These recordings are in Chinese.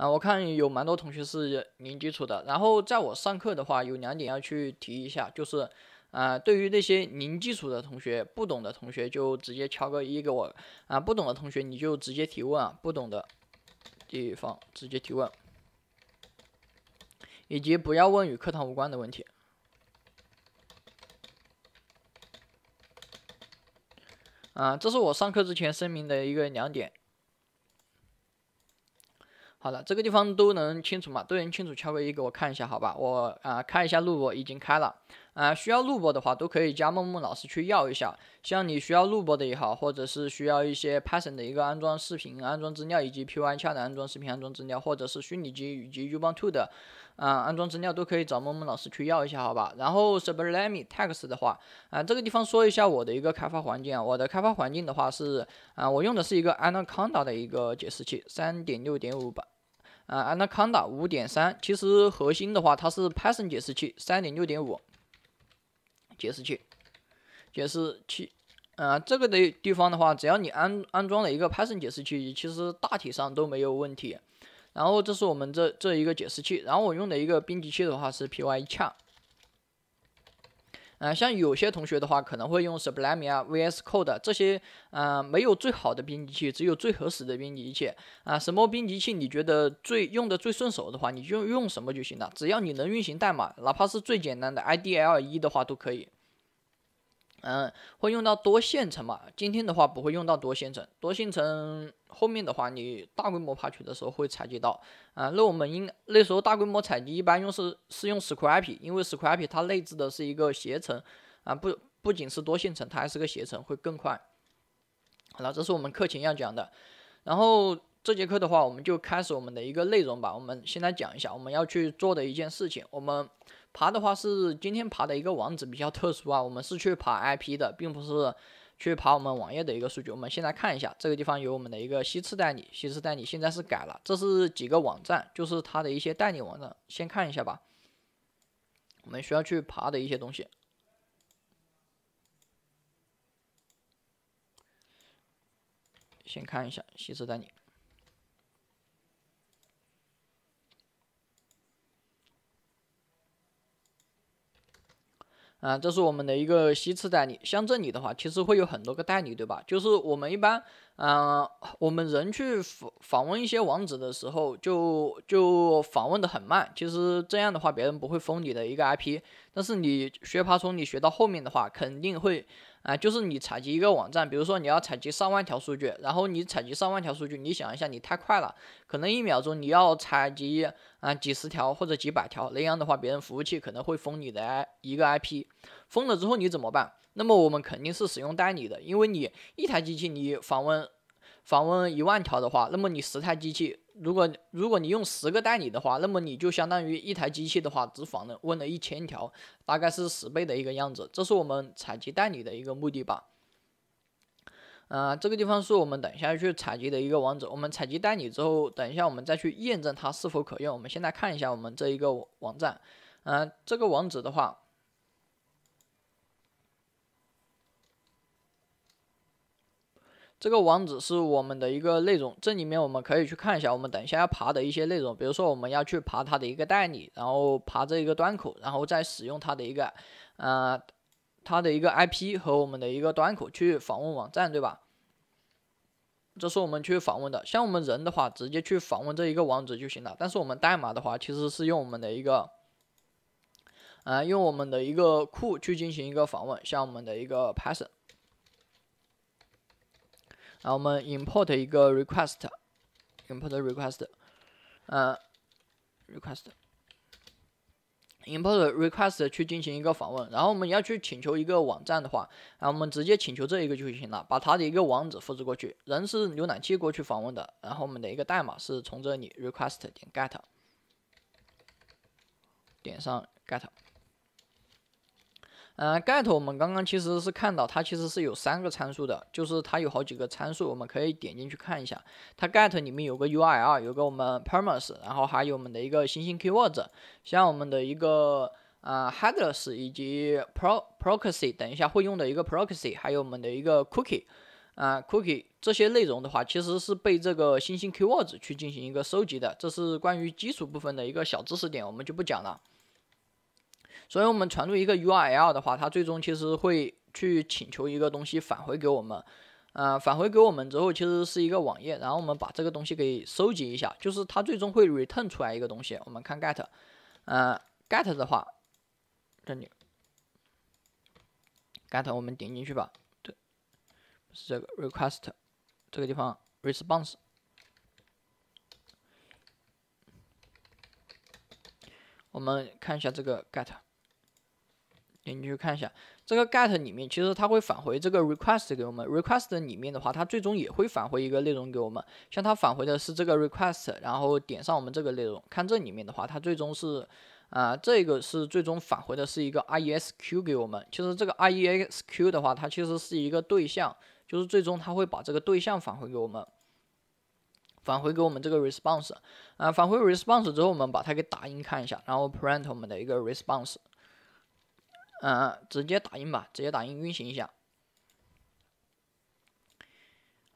啊，我看有蛮多同学是零基础的，然后在我上课的话，有两点要去提一下，就是，啊，对于那些零基础的同学，不懂的同学就直接敲个一给我，啊，不懂的同学你就直接提问啊，不懂的地方直接提问，以及不要问与课堂无关的问题，啊，这是我上课之前声明的一个两点。好了，这个地方都能清楚嘛？都能清楚，敲个一给我看一下，好吧？我啊，开一下录播已经开了，啊，需要录播的话都可以加梦梦老师去要一下。像你需要录播的也好，或者是需要一些 Python 的一个安装视频、安装资料，以及 PyQt 的安装视频、安装资料，或者是虚拟机以及 Ubuntu 的。啊，安装资料都可以找萌萌老师去要一下，好吧？然后 Sublime Text 的话，啊，这个地方说一下我的一个开发环境啊，我的开发环境的话是啊，我用的是一个 Anaconda 的一个解释器，三点六点五版，啊，Anaconda 五点三，其实核心的话，它是 Python 解释器，三点六点五，解释器，解释器，啊，这个的地方的话，只要你安安装了一个 Python 解释器，其实大体上都没有问题。然后这是我们这这一个解释器，然后我用的一个编辑器的话是 PyCharm。啊，像有些同学的话可能会用 Sublime 啊、VS Code 这些，啊，没有最好的编辑器，只有最合适的编辑器啊。什么编辑器你觉得最用的最顺手的话，你就用什么就行了，只要你能运行代码，哪怕是最简单的 IDL e 的话都可以。嗯，会用到多线程嘛？今天的话不会用到多线程，多线程后面的话，你大规模爬取的时候会采集到。啊，那我们应那时候大规模采集一般用是是用 Scrapy，因为 Scrapy 它内置的是一个携程，啊不不仅是多线程，它还是个携程，会更快。好了，这是我们课前要讲的，然后这节课的话，我们就开始我们的一个内容吧。我们先来讲一下我们要去做的一件事情，我们。爬的话是今天爬的一个网址比较特殊啊，我们是去爬 IP 的，并不是去爬我们网页的一个数据。我们现在看一下，这个地方有我们的一个西次代理，西次代理现在是改了。这是几个网站，就是它的一些代理网站，先看一下吧。我们需要去爬的一些东西，先看一下西次代理。啊，这是我们的一个西次代理，像这里的话，其实会有很多个代理，对吧？就是我们一般，嗯，我们人去访访问一些网址的时候，就就访问的很慢。其实这样的话，别人不会封你的一个 IP，但是你学爬虫，你学到后面的话，肯定会。啊，就是你采集一个网站，比如说你要采集上万条数据，然后你采集上万条数据，你想一下，你太快了，可能一秒钟你要采集啊几十条或者几百条，那样的话，别人服务器可能会封你的 i 一个 i p，封了之后你怎么办？那么我们肯定是使用代理的，因为你一台机器你访问。访问一万条的话，那么你十台机器，如果如果你用十个代理的话，那么你就相当于一台机器的话只访了问了一千条，大概是十倍的一个样子。这是我们采集代理的一个目的吧。啊，这个地方是我们等下去采集的一个网址。我们采集代理之后，等一下我们再去验证它是否可用。我们现在看一下我们这一个网站。嗯，这个网址的话。这个网址是我们的一个内容，这里面我们可以去看一下，我们等一下要爬的一些内容，比如说我们要去爬它的一个代理，然后爬这一个端口，然后再使用它的一个，啊，它的一个 IP 和我们的一个端口去访问网站，对吧？这是我们去访问的。像我们人的话，直接去访问这一个网址就行了。但是我们代码的话，其实是用我们的一个，啊，用我们的一个库去进行一个访问，像我们的一个 Python。然后我们 import 一个 request，import request，呃，request，import request 去进行一个访问。然后我们要去请求一个网站的话，然后我们直接请求这一个就行了，把它的一个网址复制过去，人是浏览器过去访问的，然后我们的一个代码是从这里 request 点 get，点上 get。嗯，get 我们刚刚其实是看到它其实是有三个参数的，就是它有好几个参数，我们可以点进去看一下。它 get 里面有个 url，有个我们 p e r m i s 然后还有我们的一个新兴 keywords，像我们的一个啊 headers 以及 proxy，等一下会用的一个 proxy，还有我们的一个 cookie 啊 cookie 这些内容的话，其实是被这个新兴 keywords 去进行一个收集的。这是关于基础部分的一个小知识点，我们就不讲了。所以我们传入一个 URL 的话，它最终其实会去请求一个东西返回给我们，呃，返回给我们之后，其实是一个网页，然后我们把这个东西给收集一下，就是它最终会 return 出来一个东西。我们看 get，嗯，get 的话，这里，get 我们点进去吧，对，是这个 request 这个地方 response，我们看一下这个 get。你去看一下这个 get 里面，其实它会返回这个 request 给我们，request 里面的话，它最终也会返回一个内容给我们。像它返回的是这个 request，然后点上我们这个内容，看这里面的话，它最终是啊，这个是最终返回的是一个 i e s q 给我们。其实这个 i e s q 的话，它其实是一个对象，就是最终它会把这个对象返回给我们，返回给我们这个 response，啊，返回 response 之后，我们把它给打印看一下，然后 print 我们的一个 response。嗯，直接打印吧，直接打印运行一下。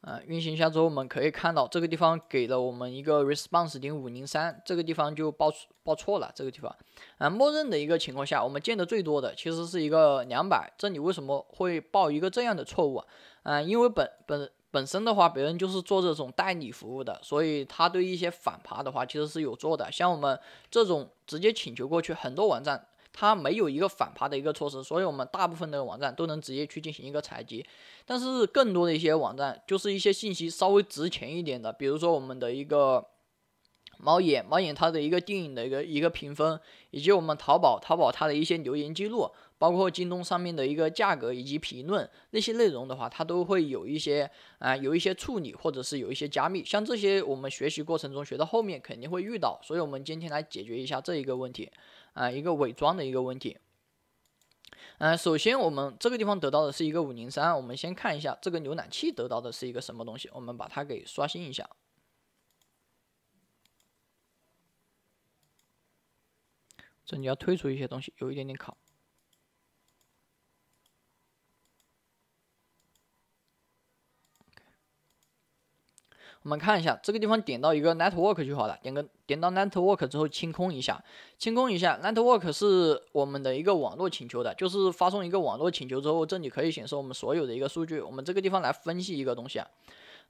嗯，运行一下之后，我们可以看到这个地方给了我们一个 response 零五零三，这个地方就报报错了。这个地方，啊，默认的一个情况下，我们见的最多的其实是一个两百，这里为什么会报一个这样的错误啊？嗯，因为本本本身的话，别人就是做这种代理服务的，所以他对一些反爬的话其实是有做的。像我们这种直接请求过去，很多网站。它没有一个反爬的一个措施，所以我们大部分的网站都能直接去进行一个采集。但是更多的一些网站，就是一些信息稍微值钱一点的，比如说我们的一个猫眼，猫眼它的一个电影的一个一个评分，以及我们淘宝，淘宝它的一些留言记录，包括京东上面的一个价格以及评论那些内容的话，它都会有一些啊，有一些处理或者是有一些加密。像这些我们学习过程中学到后面肯定会遇到，所以我们今天来解决一下这一个问题。啊，一个伪装的一个问题。嗯，首先我们这个地方得到的是一个五零三，我们先看一下这个浏览器得到的是一个什么东西。我们把它给刷新一下，这里要退出一些东西，有一点点卡。我们看一下这个地方，点到一个 network 就好了。点个点到 network 之后，清空一下，清空一下。network 是我们的一个网络请求的，就是发送一个网络请求之后，这里可以显示我们所有的一个数据。我们这个地方来分析一个东西啊。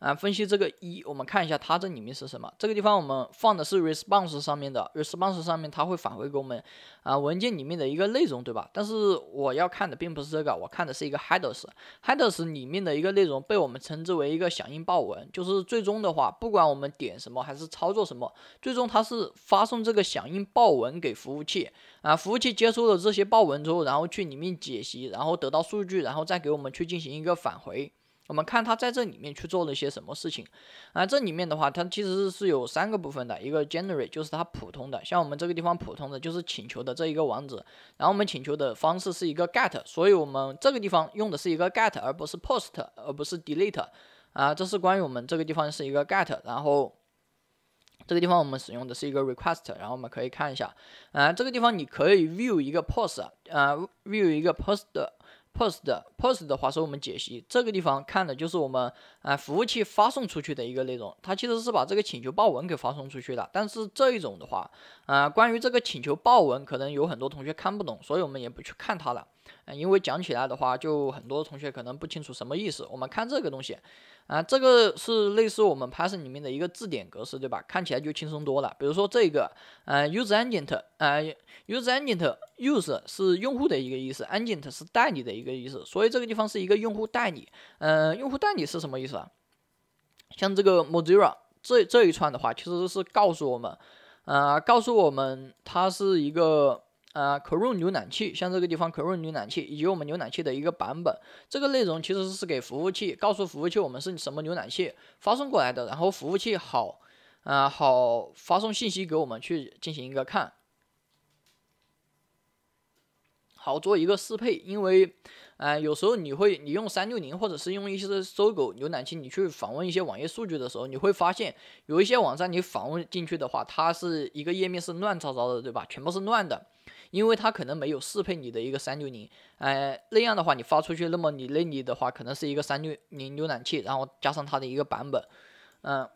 啊，分析这个一，我们看一下它这里面是什么。这个地方我们放的是 response 上面的 response 上面，它会返回给我们啊文件里面的一个内容，对吧？但是我要看的并不是这个，我看的是一个 headers。headers 里面的一个内容被我们称之为一个响应报文，就是最终的话，不管我们点什么还是操作什么，最终它是发送这个响应报文给服务器啊。服务器接收了这些报文之后，然后去里面解析，然后得到数据，然后再给我们去进行一个返回。我们看它在这里面去做了些什么事情啊？这里面的话，它其实是有三个部分的。一个 generate 就是它普通的，像我们这个地方普通的，就是请求的这一个网址。然后我们请求的方式是一个 get，所以我们这个地方用的是一个 get，而不是 post，而不是 delete 啊。这是关于我们这个地方是一个 get。然后这个地方我们使用的是一个 request。然后我们可以看一下啊，这个地方你可以 view 一个 post 啊，view 一个 post 的。post post 的话是我们解析这个地方看的就是我们。啊，服务器发送出去的一个内容，它其实是把这个请求报文给发送出去的。但是这一种的话，啊，关于这个请求报文，可能有很多同学看不懂，所以我们也不去看它了。啊，因为讲起来的话，就很多同学可能不清楚什么意思。我们看这个东西，啊，这个是类似我们 Python 里面的一个字典格式，对吧？看起来就轻松多了。比如说这个，呃，use agent，呃，use agent，use 是用户的一个意思，agent 是代理的一个意思，所以这个地方是一个用户代理。嗯，用户代理是什么意思？像这个 Mozilla 这这一串的话，其实是告诉我们，啊，告诉我们它是一个啊可 e 浏览器，像这个地方可 e 浏览器以及我们浏览器的一个版本，这个内容其实是给服务器告诉服务器我们是什么浏览器发送过来的，然后服务器好，啊好发送信息给我们去进行一个看。好做一个适配，因为，呃，有时候你会，你用三六零或者是用一些搜狗浏览器，你去访问一些网页数据的时候，你会发现有一些网站你访问进去的话，它是一个页面是乱糟糟的，对吧？全部是乱的，因为它可能没有适配你的一个三六零。哎，那样的话你发出去，那么你那里的话可能是一个三六零浏览器，然后加上它的一个版本，嗯，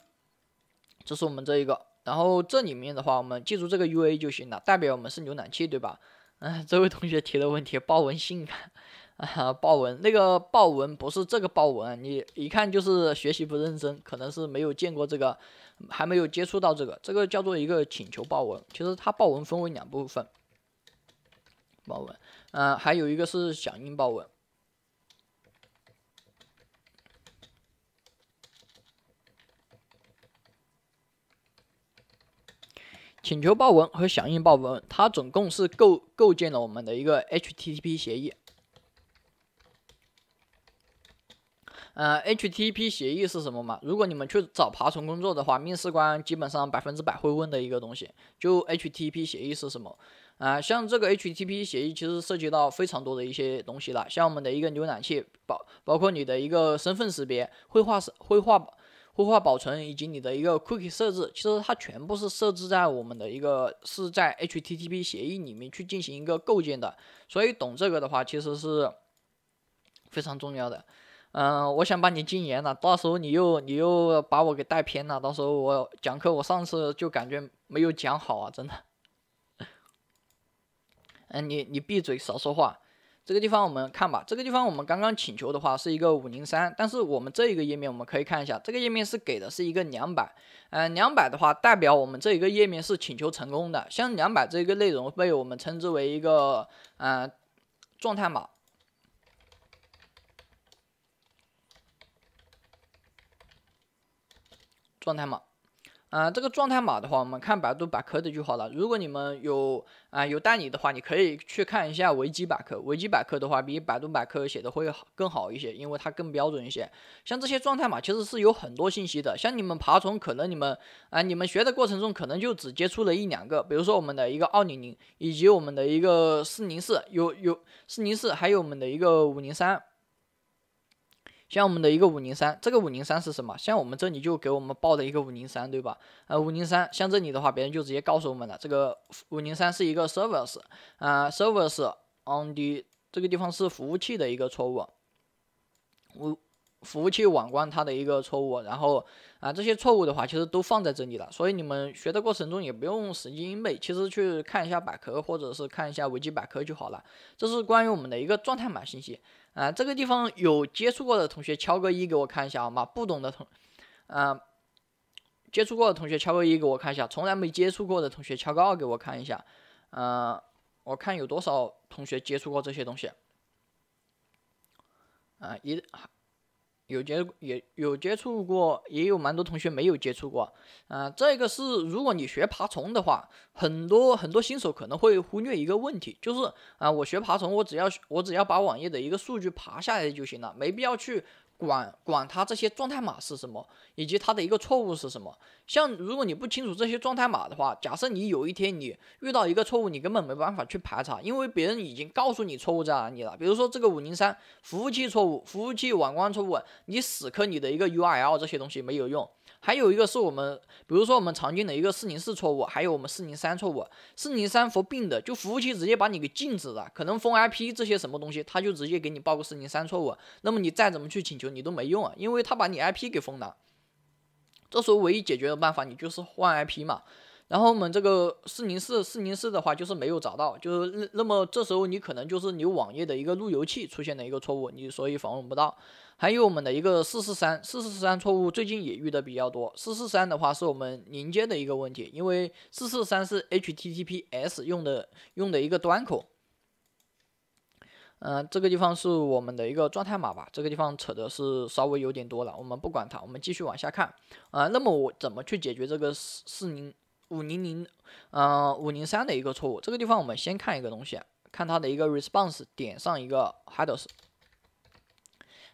这是我们这一个。然后这里面的话，我们记住这个 U A 就行了，代表我们是浏览器，对吧？嗯，这位同学提的问题，豹纹性啊，豹纹那个豹纹不是这个豹纹，你一看就是学习不认真，可能是没有见过这个，还没有接触到这个，这个叫做一个请求豹纹。其实它豹纹分为两部分，豹纹，嗯，还有一个是响应豹纹。请求报文和响应报文，它总共是构构建了我们的一个 HTTP 协议。嗯，HTTP 协议是什么嘛？如果你们去找爬虫工作的话，面试官基本上百分之百会问的一个东西，就 HTTP 协议是什么啊？像这个 HTTP 协议其实涉及到非常多的一些东西了，像我们的一个浏览器包，包括你的一个身份识别、绘画、绘画。固化保存以及你的一个 cookie 设置，其实它全部是设置在我们的一个是在 HTTP 协议里面去进行一个构建的，所以懂这个的话，其实是非常重要的。嗯，我想把你禁言了，到时候你又你又把我给带偏了，到时候我讲课我上次就感觉没有讲好啊，真的。嗯，你你闭嘴，少说话。这个地方我们看吧，这个地方我们刚刚请求的话是一个五零三，但是我们这一个页面我们可以看一下，这个页面是给的是一个两百，嗯，两百的话代表我们这一个页面是请求成功的，像两百这个内容被我们称之为一个嗯状态码，状态码。啊，这个状态码的话，我们看百度百科的就好了。如果你们有啊有代理的话，你可以去看一下维基百科。维基百科的话，比百度百科写的会更好一些，因为它更标准一些。像这些状态码，其实是有很多信息的。像你们爬虫，可能你们啊，你们学的过程中，可能就只接触了一两个，比如说我们的一个二零零，以及我们的一个四零四，有有四零四，还有我们的一个五零三。像我们的一个五零三，这个五零三是什么？像我们这里就给我们报的一个五零三，对吧？呃，五零三，像这里的话，别人就直接告诉我们了，这个五零三是一个 servers，啊，servers on the 这个地方是服务器的一个错误，服务器网关它的一个错误。然后啊，这些错误的话，其实都放在这里了，所以你们学的过程中也不用死记硬背，其实去看一下百科或者是看一下维基百科就好了。这是关于我们的一个状态码信息。啊，这个地方有接触过的同学敲个一给我看一下好吗？不懂的同，啊，接触过的同学敲个一给我看一下，从来没接触过的同学敲个二给我看一下。啊，我看有多少同学接触过这些东西。啊，一。有接也有接触过，也有蛮多同学没有接触过，啊，这个是如果你学爬虫的话，很多很多新手可能会忽略一个问题，就是啊，我学爬虫，我只要我只要把网页的一个数据爬下来就行了，没必要去。管管它这些状态码是什么，以及它的一个错误是什么。像如果你不清楚这些状态码的话，假设你有一天你遇到一个错误，你根本没办法去排查，因为别人已经告诉你错误在哪里了。比如说这个五零三服务器错误，服务器网关错误，你死磕你的一个 URL 这些东西没有用。还有一个是我们，比如说我们常见的一个404错误，还有我们403错误。403服病的，就服务器直接把你给禁止了，可能封 IP 这些什么东西，他就直接给你报个403错误。那么你再怎么去请求你都没用啊，因为他把你 IP 给封了。这时候唯一解决的办法，你就是换 IP 嘛。然后我们这个四零四四零四的话，就是没有找到，就是那么这时候你可能就是你网页的一个路由器出现了一个错误，你所以访问不到。还有我们的一个四四三四四三错误，最近也遇的比较多。四四三的话是我们连接的一个问题，因为四四三是 HTTPS 用的用的一个端口。嗯，这个地方是我们的一个状态码吧，这个地方扯的是稍微有点多了，我们不管它，我们继续往下看。啊，那么我怎么去解决这个四四零？五零零，嗯，五零三的一个错误，这个地方我们先看一个东西，看它的一个 response 点上一个 headers，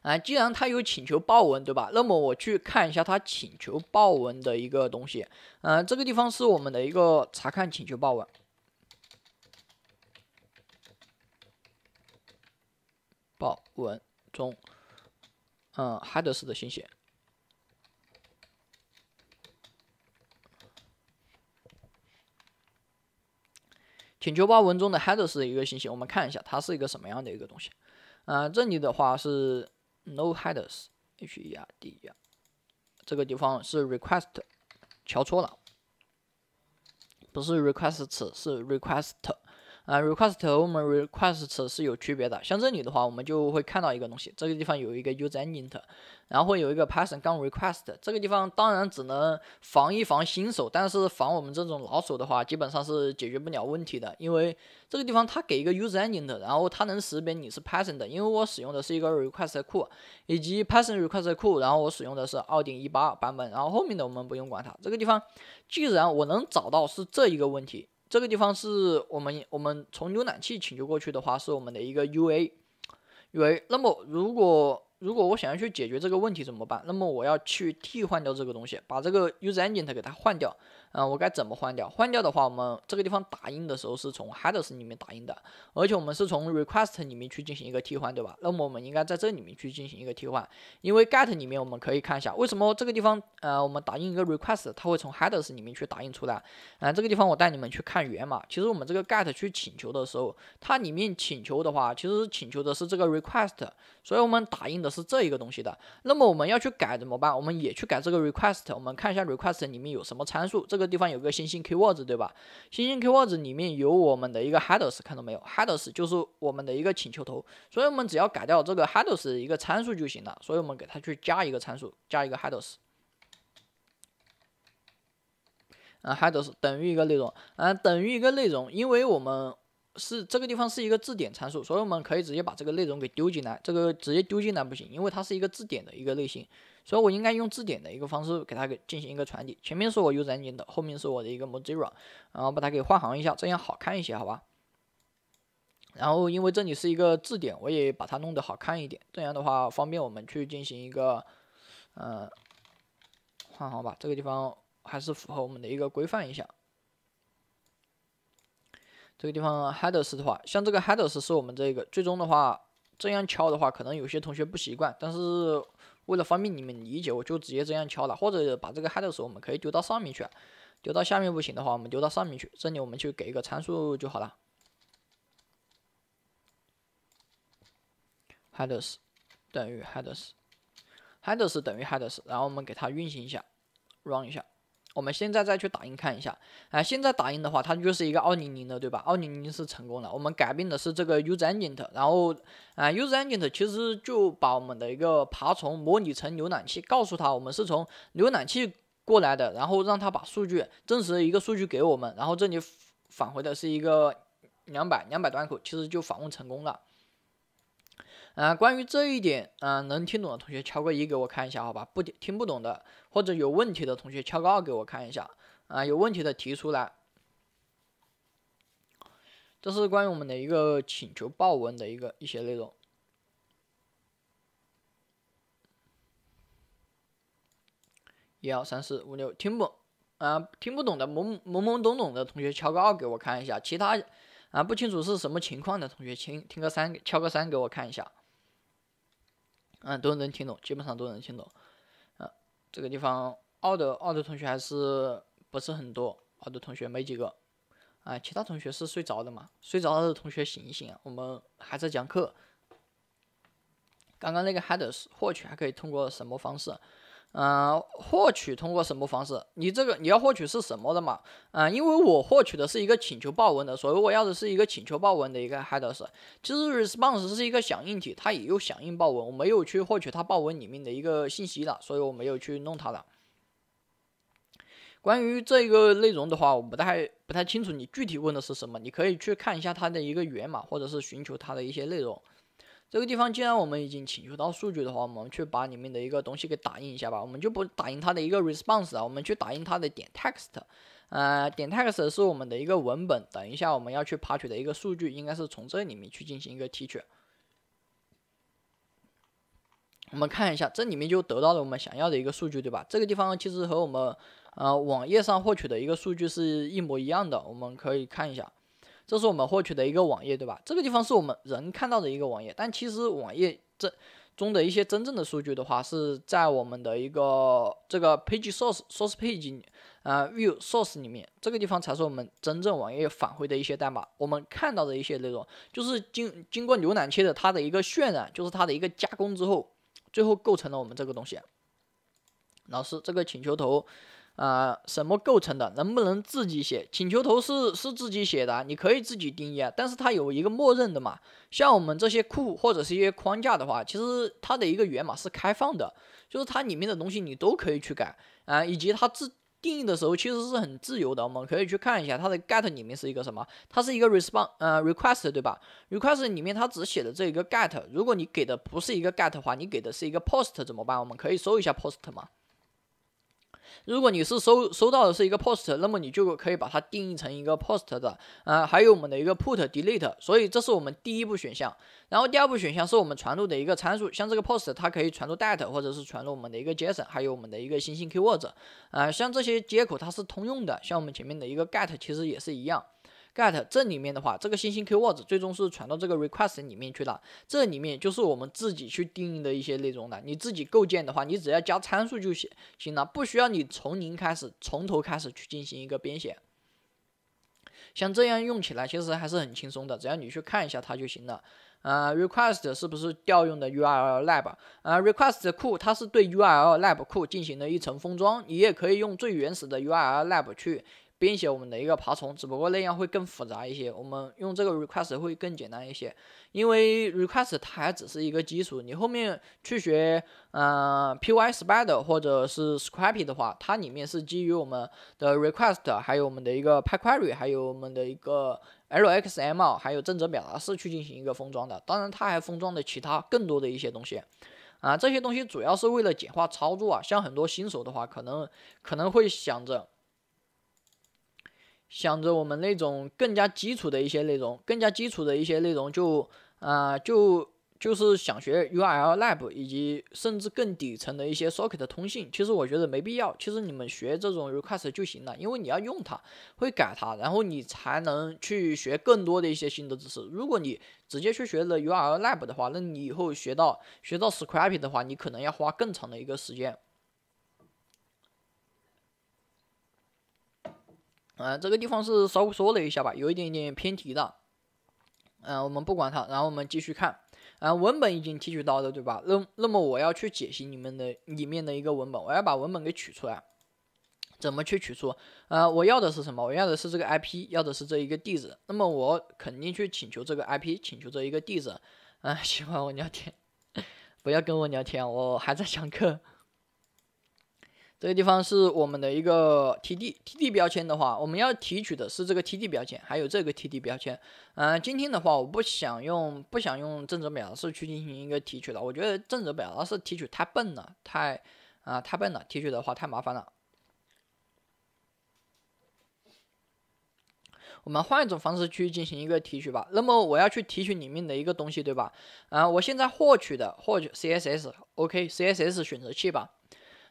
啊，既然它有请求报文，对吧？那么我去看一下它请求报文的一个东西，嗯，这个地方是我们的一个查看请求报文，报文中，嗯，headers 的信息。请求包文中的 headers 一个信息，我们看一下它是一个什么样的一个东西。啊，这里的话是 no headers，h e r d，这个地方是 request，敲错了，不是 requests，是 request。啊，request 和我们 request 是有区别的。像这里的话，我们就会看到一个东西，这个地方有一个 user n g e n t 然后会有一个 python 刚 request 这个地方当然只能防一防新手，但是防我们这种老手的话，基本上是解决不了问题的。因为这个地方它给一个 user n g e n t 然后它能识别你是 python 的，因为我使用的是一个 request 库，以及 python request 库，然后我使用的是二点一八版本，然后后面的我们不用管它。这个地方既然我能找到是这一个问题。这个地方是我们我们从浏览器请求过去的话，是我们的一个 UA UA。那么如果如果我想要去解决这个问题怎么办？那么我要去替换掉这个东西，把这个 User n g i n e 给它换掉。嗯，我该怎么换掉？换掉的话，我们这个地方打印的时候是从 headers 里面打印的，而且我们是从 request 里面去进行一个替换，对吧？那么我们应该在这里面去进行一个替换，因为 get 里面我们可以看一下为什么这个地方，呃，我们打印一个 request，它会从 headers 里面去打印出来。啊，这个地方我带你们去看源码。其实我们这个 get 去请求的时候，它里面请求的话，其实请求的是这个 request，所以我们打印的是这一个东西的。那么我们要去改怎么办？我们也去改这个 request。我们看一下 request 里面有什么参数，这个。这地方有个星星 keywords，对吧？星星 keywords 里面有我们的一个 headers，看到没有？headers 就是我们的一个请求头，所以我们只要改掉这个 headers 一个参数就行了。所以我们给它去加一个参数，加一个 headers。啊，headers 等于一个内容，啊，等于一个内容，因为我们是这个地方是一个字典参数，所以我们可以直接把这个内容给丢进来。这个直接丢进来不行，因为它是一个字典的一个类型。所以我应该用字典的一个方式给它给进行一个传递。前面是我 U 直接的，后面是我的一个 Mozilla，然后把它给换行一下，这样好看一些，好吧？然后因为这里是一个字典，我也把它弄得好看一点，这样的话方便我们去进行一个，嗯，换行吧。这个地方还是符合我们的一个规范一下。这个地方 headers 的话，像这个 headers 是我们这个最终的话，这样敲的话，可能有些同学不习惯，但是。为了方便你们理解，我就直接这样敲了。或者把这个 headers 我们可以丢到上面去，丢到下面不行的话，我们丢到上面去。这里我们就给一个参数就好了。headers 等于 headers，headers 等于 headers，然后我们给它运行一下，run 一下。我们现在再去打印看一下，啊，现在打印的话，它就是一个二零零的，对吧？二零零是成功的。我们改变的是这个 u s e e agent，然后啊，u s e e agent 其实就把我们的一个爬虫模拟成浏览器，告诉它我们是从浏览器过来的，然后让它把数据真实一个数据给我们，然后这里返回的是一个两百两百端口，其实就访问成功了。啊，关于这一点，啊，能听懂的同学敲个一给我看一下，好吧？不听不懂的或者有问题的同学敲个二给我看一下，啊，有问题的提出来。这是关于我们的一个请求报文的一个一些内容。二三四五六听不啊，听不懂的懵懵懵懂懂的同学敲个二给我看一下，其他啊不清楚是什么情况的同学听听个三敲个三给我看一下。嗯，都能听懂，基本上都能听懂。嗯，这个地方奥的奥的同学还是不是很多，奥的同学没几个啊。其他同学是睡着的嘛？睡着的同学醒一醒啊，我们还在讲课。刚刚那个 h a d e r s 获取还可以通过什么方式？嗯，获取通过什么方式？你这个你要获取是什么的嘛？嗯，因为我获取的是一个请求报文的，所以我要的是一个请求报文的一个 headers。其实 response 是一个响应体，它也有响应报文，我没有去获取它报文里面的一个信息了，所以我没有去弄它了。关于这个内容的话，我不太不太清楚你具体问的是什么，你可以去看一下它的一个源码，或者是寻求它的一些内容。这个地方，既然我们已经请求到数据的话，我们去把里面的一个东西给打印一下吧。我们就不打印它的一个 response 啊，我们去打印它的点 text，呃，点 text 是我们的一个文本。等一下，我们要去爬取的一个数据，应该是从这里面去进行一个提取。我们看一下，这里面就得到了我们想要的一个数据，对吧？这个地方其实和我们呃网页上获取的一个数据是一模一样的，我们可以看一下。这是我们获取的一个网页，对吧？这个地方是我们人看到的一个网页，但其实网页这中的一些真正的数据的话，是在我们的一个这个 page source source page 啊 view source 里面，这个地方才是我们真正网页返回的一些代码。我们看到的一些内容，就是经经过浏览器的它的一个渲染，就是它的一个加工之后，最后构成了我们这个东西。老师，这个请求头。啊，什么构成的？能不能自己写请求头是是自己写的，你可以自己定义，啊，但是它有一个默认的嘛。像我们这些库或者是一些框架的话，其实它的一个源码是开放的，就是它里面的东西你都可以去改啊。以及它自定义的时候其实是很自由的，我们可以去看一下它的 get 里面是一个什么，它是一个 response，呃 request 对吧？request 里面它只写的这一个 get，如果你给的不是一个 get 的话，你给的是一个 post 怎么办？我们可以搜一下 post 嘛。如果你是收收到的是一个 POST，那么你就可以把它定义成一个 POST 的，啊，还有我们的一个 PUT、DELETE，所以这是我们第一步选项。然后第二步选项是我们传入的一个参数，像这个 POST，它可以传入 d a t a 或者是传入我们的一个 JSON，还有我们的一个新兴 Keyword，啊，像这些接口它是通用的，像我们前面的一个 GET 其实也是一样。get 这里面的话，这个新兴 keywords 最终是传到这个 request 里面去了。这里面就是我们自己去定义的一些内容了。你自己构建的话，你只要加参数就行，行了，不需要你从零开始，从头开始去进行一个编写。像这样用起来其实还是很轻松的，只要你去看一下它就行了。啊，request 是不是调用的 url l a b 啊？request 库它是对 url l a b 库进行了一层封装，你也可以用最原始的 url l a b 去。编写我们的一个爬虫，只不过那样会更复杂一些。我们用这个 request 会更简单一些，因为 request 它还只是一个基础。你后面去学，嗯，py spider 或者是 scrapy 的话，它里面是基于我们的 request，还有我们的一个 pquery，y 还有我们的一个 lxml，还有正则表达式去进行一个封装的。当然，它还封装的其他更多的一些东西。啊，这些东西主要是为了简化操作啊。像很多新手的话，可能可能会想着。想着我们那种更加基础的一些内容，更加基础的一些内容就啊就就是想学 U r L Lab 以及甚至更底层的一些 Socket 通信，其实我觉得没必要。其实你们学这种 Request 就行了，因为你要用它，会改它，然后你才能去学更多的一些新的知识。如果你直接去学了 U r L Lab 的话，那你以后学到学到 Scrapy 的话，你可能要花更长的一个时间。嗯，这个地方是稍微说了一下吧，有一点点偏题的。嗯，我们不管它，然后我们继续看。嗯，文本已经提取到了，对吧？那那么我要去解析你们的里面的一个文本，我要把文本给取出来，怎么去取出？呃，我要的是什么？我要的是这个 IP，要的是这一个地址。那么我肯定去请求这个 IP，请求这一个地址。啊，喜欢我聊天？不要跟我聊天，我还在上课。这个地方是我们的一个 td td 标签的话，我们要提取的是这个 td 标签，还有这个 td 标签。嗯，今天的话，我不想用不想用正则表达式去进行一个提取了，我觉得正则表达式提取太笨了，太啊太笨了，提取的话太麻烦了。我们换一种方式去进行一个提取吧。那么我要去提取里面的一个东西，对吧？啊，我现在获取的获取 css，ok css 选择器吧。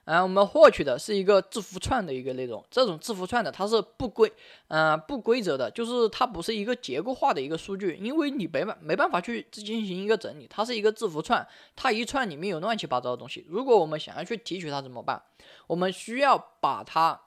啊，我们获取的是一个字符串的一个内容，这种字符串的它是不规，嗯，不规则的，就是它不是一个结构化的一个数据，因为你没办没办法去进行一个整理，它是一个字符串，它一串里面有乱七八糟的东西。如果我们想要去提取它怎么办？我们需要把它。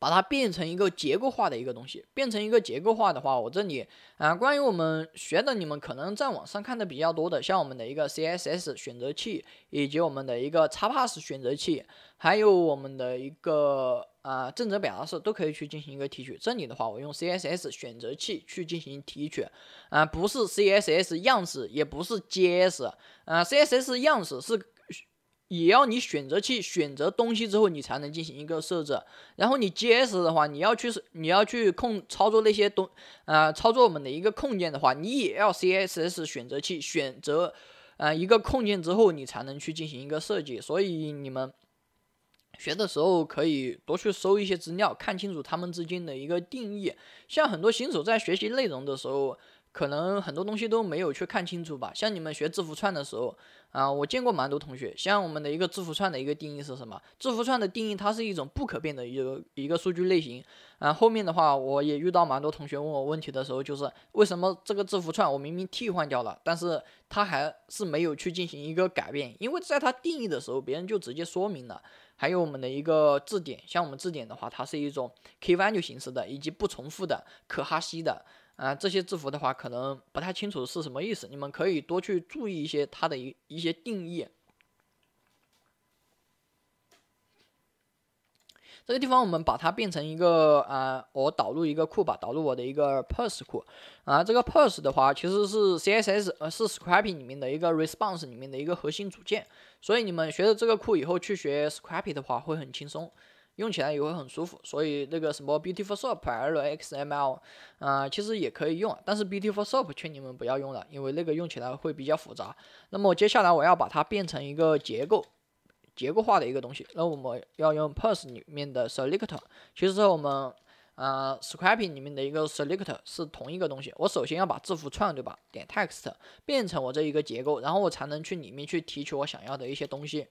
把它变成一个结构化的一个东西，变成一个结构化的话，我这里啊，关于我们学的，你们可能在网上看的比较多的，像我们的一个 CSS 选择器，以及我们的一个叉 p a s s 选择器，还有我们的一个啊正则表达式都可以去进行一个提取。这里的话，我用 CSS 选择器去进行提取，啊，不是 CSS 样式，也不是 JS，啊，CSS 样式是。也要你选择器选择东西之后，你才能进行一个设置。然后你 JS 的话，你要去你要去控操作那些东，呃，操作我们的一个控件的话，你也要 CSS 选择器选择，呃，一个控件之后，你才能去进行一个设计。所以你们学的时候可以多去搜一些资料，看清楚他们之间的一个定义。像很多新手在学习内容的时候。可能很多东西都没有去看清楚吧。像你们学字符串的时候，啊，我见过蛮多同学。像我们的一个字符串的一个定义是什么？字符串的定义，它是一种不可变的，一个一个数据类型。啊，后面的话我也遇到蛮多同学问我问题的时候，就是为什么这个字符串我明明替换掉了，但是它还是没有去进行一个改变？因为在它定义的时候，别人就直接说明了。还有我们的一个字典，像我们字典的话，它是一种 key-value 形式的，以及不重复的、可哈希的。啊，这些字符的话可能不太清楚是什么意思，你们可以多去注意一些它的一一些定义。这个地方我们把它变成一个啊，我导入一个库吧，导入我的一个 purse 库。啊，这个 purse 的话其实是 CSS 呃是 Scrapy 里面的一个 response 里面的一个核心组件，所以你们学了这个库以后去学 Scrapy 的话会很轻松。用起来也会很舒服，所以那个什么 beautiful s o p lxml 啊，其实也可以用，但是 beautiful s o p 劝你们不要用了，因为那个用起来会比较复杂。那么接下来我要把它变成一个结构、结构化的一个东西，那我们要用 parse 里面的 selector，其实我们啊 scraping 里面的一个 selector 是同一个东西。我首先要把字符串对吧，点 text 变成我这一个结构，然后我才能去里面去提取我想要的一些东西。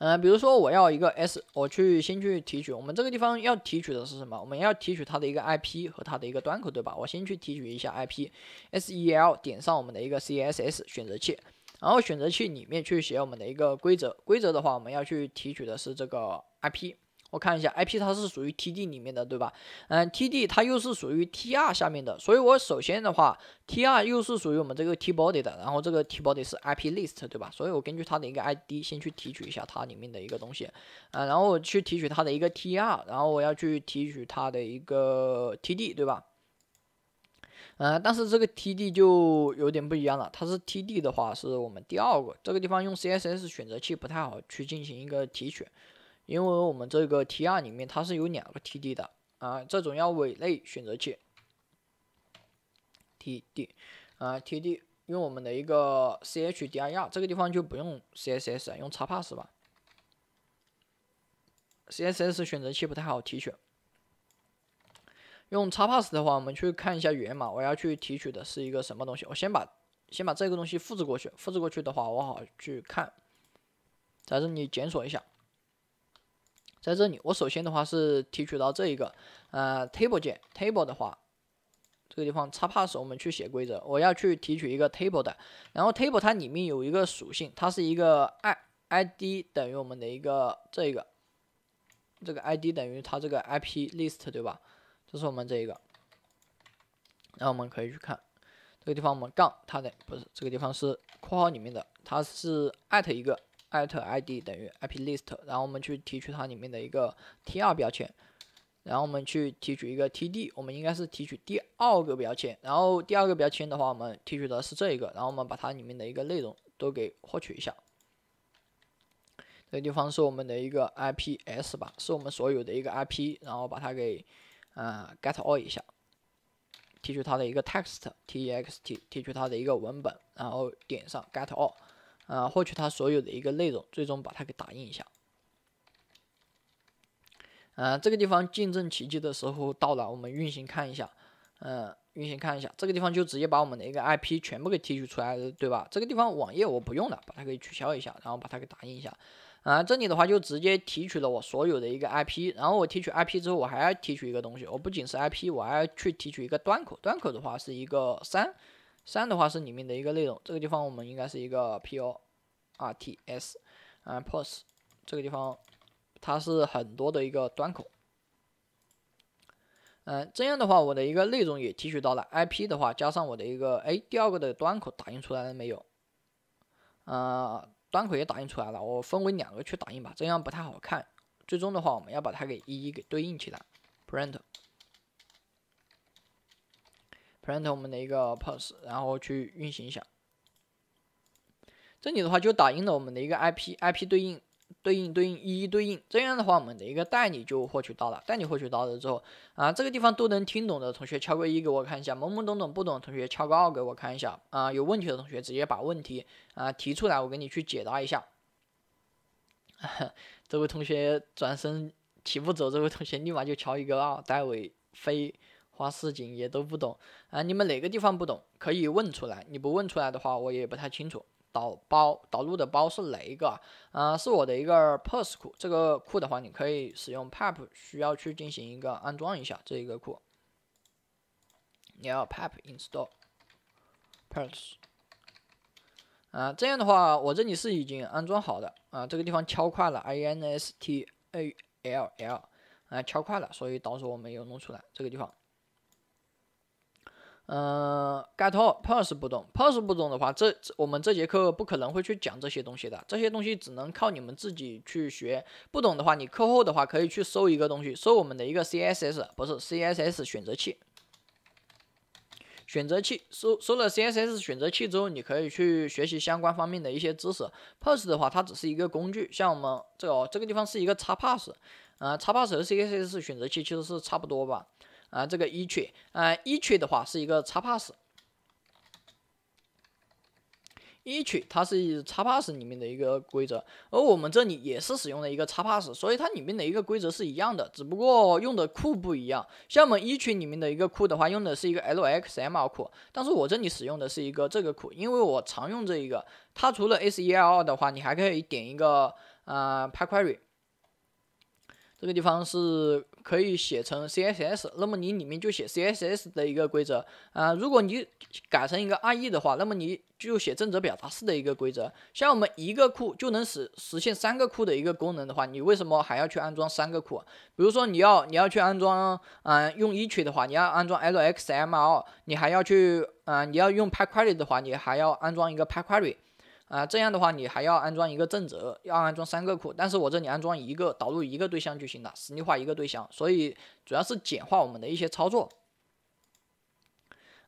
嗯，比如说我要一个 s，我去先去提取，我们这个地方要提取的是什么？我们要提取它的一个 ip 和它的一个端口，对吧？我先去提取一下 ip，s e l 点上我们的一个 c s s 选择器，然后选择器里面去写我们的一个规则，规则的话我们要去提取的是这个 ip。我看一下，IP 它是属于 TD 里面的，对吧？嗯，TD 它又是属于 TR 下面的，所以我首先的话，TR 又是属于我们这个 tbody 的，然后这个 tbody 是 IP list，对吧？所以我根据它的一个 ID 先去提取一下它里面的一个东西，啊，然后我去提取它的一个 TR，然后我要去提取它的一个 TD，对吧？嗯，但是这个 TD 就有点不一样了，它是 TD 的话是我们第二个，这个地方用 CSS 选择器不太好去进行一个提取。因为我们这个 T R 里面它是有两个 T D 的啊，这种要伪类选择器 T D 啊 T D，用我们的一个 C H D I R 这个地方就不用 C S S 用叉 pass 吧。C S S 选择器不太好提取，用叉 pass 的话，我们去看一下源码，我要去提取的是一个什么东西？我先把先把这个东西复制过去，复制过去的话，我好去看，在这里检索一下。在这里，我首先的话是提取到这一个，呃，table 键，table 的话，这个地方插 pass，我们去写规则，我要去提取一个 table 的，然后 table 它里面有一个属性，它是一个 i i d 等于我们的一个这一个，这个 i d 等于它这个 i p list 对吧？这是我们这一个，然后我们可以去看，这个地方我们杠它的不是，这个地方是括号里面的，它是 at 一个。at id 等于 ip list，然后我们去提取它里面的一个 tr 标签，然后我们去提取一个 td，我们应该是提取第二个标签，然后第二个标签的话，我们提取的是这一个，然后我们把它里面的一个内容都给获取一下。这个地方是我们的一个 ips 吧，是我们所有的一个 ip，然后把它给呃 get all 一下，提取它的一个 text t x t 提取它的一个文本，然后点上 get all。啊，获取它所有的一个内容，最终把它给打印一下。啊，这个地方见证奇迹的时候到了，我们运行看一下，嗯，运行看一下，这个地方就直接把我们的一个 IP 全部给提取出来了，对吧？这个地方网页我不用了，把它给取消一下，然后把它给打印一下。啊，这里的话就直接提取了我所有的一个 IP，然后我提取 IP 之后，我还要提取一个东西，我不仅是 IP，我还要去提取一个端口，端口的话是一个三。三的话是里面的一个内容，这个地方我们应该是一个 p o r t s，嗯，ports，这个地方它是很多的一个端口，嗯，这样的话我的一个内容也提取到了。I P 的话加上我的一个，哎，第二个的端口打印出来了没有？啊，端口也打印出来了，我分为两个去打印吧，这样不太好看。最终的话我们要把它给一一给对应起来，print。print 我们的一个 pos，e 然后去运行一下。这里的话就打印了我们的一个 ip，ip 对应对应对应一一对应，这样的话我们的一个代理就获取到了，代理获取到了之后，啊，这个地方都能听懂的同学敲个一给我看一下，懵懵懂懂不懂的同学敲个二给我看一下，啊，有问题的同学直接把问题啊提出来，我给你去解答一下。这位同学转身起步走，这位同学立马就敲一个二，待会飞。花市锦也都不懂啊！你们哪个地方不懂，可以问出来。你不问出来的话，我也不太清楚。导包导入的包是哪一个啊？啊，是我的一个 pers 库。这个库的话，你可以使用 pip，需要去进行一个安装一下这一个库。你要 pip install pers 啊。这样的话，我这里是已经安装好的啊。这个地方敲快了，install 啊，敲快了，所以导致我没有弄出来。这个地方。嗯，get all pass 不懂，pass 不懂的话，这我们这节课不可能会去讲这些东西的。这些东西只能靠你们自己去学。不懂的话，你课后的话可以去搜一个东西，搜我们的一个 CSS，不是 CSS 选择器，选择器。搜搜了 CSS 选择器之后，你可以去学习相关方面的一些知识。pass 的话，它只是一个工具，像我们这个这个地方是一个叉 pass，呃，叉 pass 和 CSS 选择器其实是差不多吧。啊，这个一区，啊一区的话是一个叉 pass，一区它是叉 pass 里面的一个规则，而我们这里也是使用的一个叉 pass，所以它里面的一个规则是一样的，只不过用的库不一样。像我们一区里面的一个库的话，用的是一个 LXM 库，但是我这里使用的是一个这个库，因为我常用这一个。它除了 s e l 的话，你还可以点一个啊，PyQuery。这个地方是可以写成 CSS，那么你里面就写 CSS 的一个规则啊。如果你改成一个 IE 的话，那么你就写正则表达式的一个规则。像我们一个库就能实实现三个库的一个功能的话，你为什么还要去安装三个库？比如说你要你要去安装嗯用 Etree 的话，你要安装 LXML，你还要去啊你要用 PyQuery 的话，你还要安装一个 PyQuery。啊，这样的话，你还要安装一个正则，要安装三个库，但是我这里安装一个，导入一个对象就行了，实例化一个对象，所以主要是简化我们的一些操作。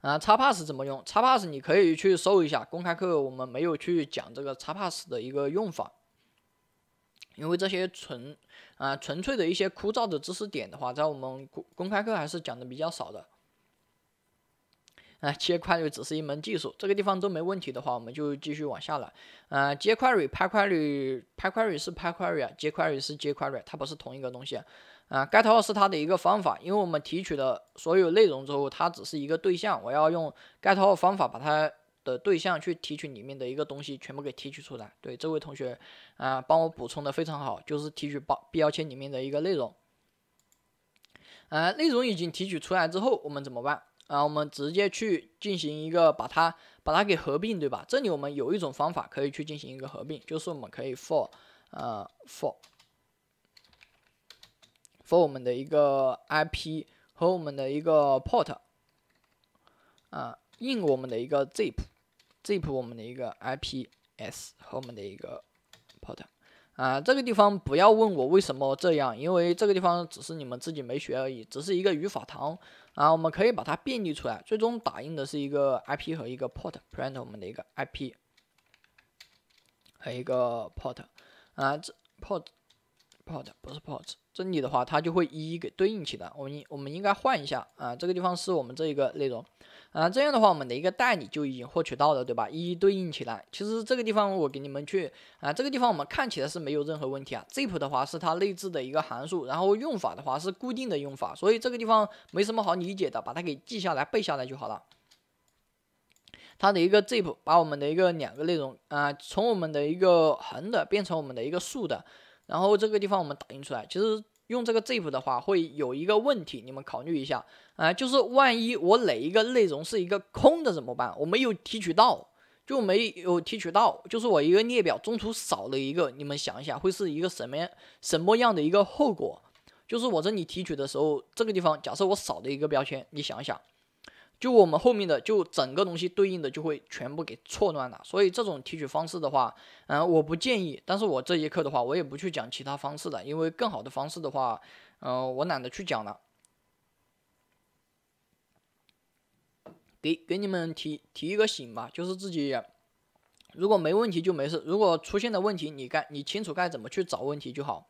啊，插 pass 怎么用？x pass 你可以去搜一下，公开课我们没有去讲这个 x pass 的一个用法，因为这些纯啊纯粹的一些枯燥的知识点的话，在我们公公开课还是讲的比较少的。啊，切块率只是一门技术，这个地方都没问题的话，我们就继续往下了。啊，接块率、拍块率、拍块率是拍块率啊，接块率是接块率，它不是同一个东西。啊，getall 是它的一个方法，因为我们提取的所有内容之后，它只是一个对象，我要用 getall 方法把它的对象去提取里面的一个东西全部给提取出来。对，这位同学啊，帮我补充的非常好，就是提取标标签里面的一个内容。啊，内容已经提取出来之后，我们怎么办？啊，我们直接去进行一个把它把它给合并，对吧？这里我们有一种方法可以去进行一个合并，就是我们可以 for，呃 for，for 我们的一个 IP 和我们的一个 port，啊 in 我们的一个 zip，zip 我们的一个 IPs 和我们的一个 port。啊，这个地方不要问我为什么这样，因为这个地方只是你们自己没学而已，只是一个语法糖啊。我们可以把它便利出来，最终打印的是一个 IP 和一个 Port，print 我们的一个 IP 和一个 Port 啊，这 Port Port 不是 Port。这里的话，它就会一一给对应起来。我们我们应该换一下啊，这个地方是我们这一个内容啊。这样的话，我们的一个代理就已经获取到了，对吧？一一对应起来。其实这个地方我给你们去啊，这个地方我们看起来是没有任何问题啊。zip 的话是它内置的一个函数，然后用法的话是固定的用法，所以这个地方没什么好理解的，把它给记下来、背下来就好了。它的一个 zip 把我们的一个两个内容啊，从我们的一个横的变成我们的一个竖的。然后这个地方我们打印出来，其实用这个 zip 的话会有一个问题，你们考虑一下啊，就是万一我哪一个内容是一个空的怎么办？我没有提取到，就没有提取到，就是我一个列表中途少了一个，你们想一下会是一个什么什么样的一个后果？就是我这里提取的时候，这个地方假设我少了一个标签，你想一想。就我们后面的，就整个东西对应的就会全部给错乱了，所以这种提取方式的话，嗯，我不建议。但是我这节课的话，我也不去讲其他方式了，因为更好的方式的话，嗯，我懒得去讲了。给给你们提提一个醒吧，就是自己如果没问题就没事，如果出现了问题，你该你清楚该怎么去找问题就好。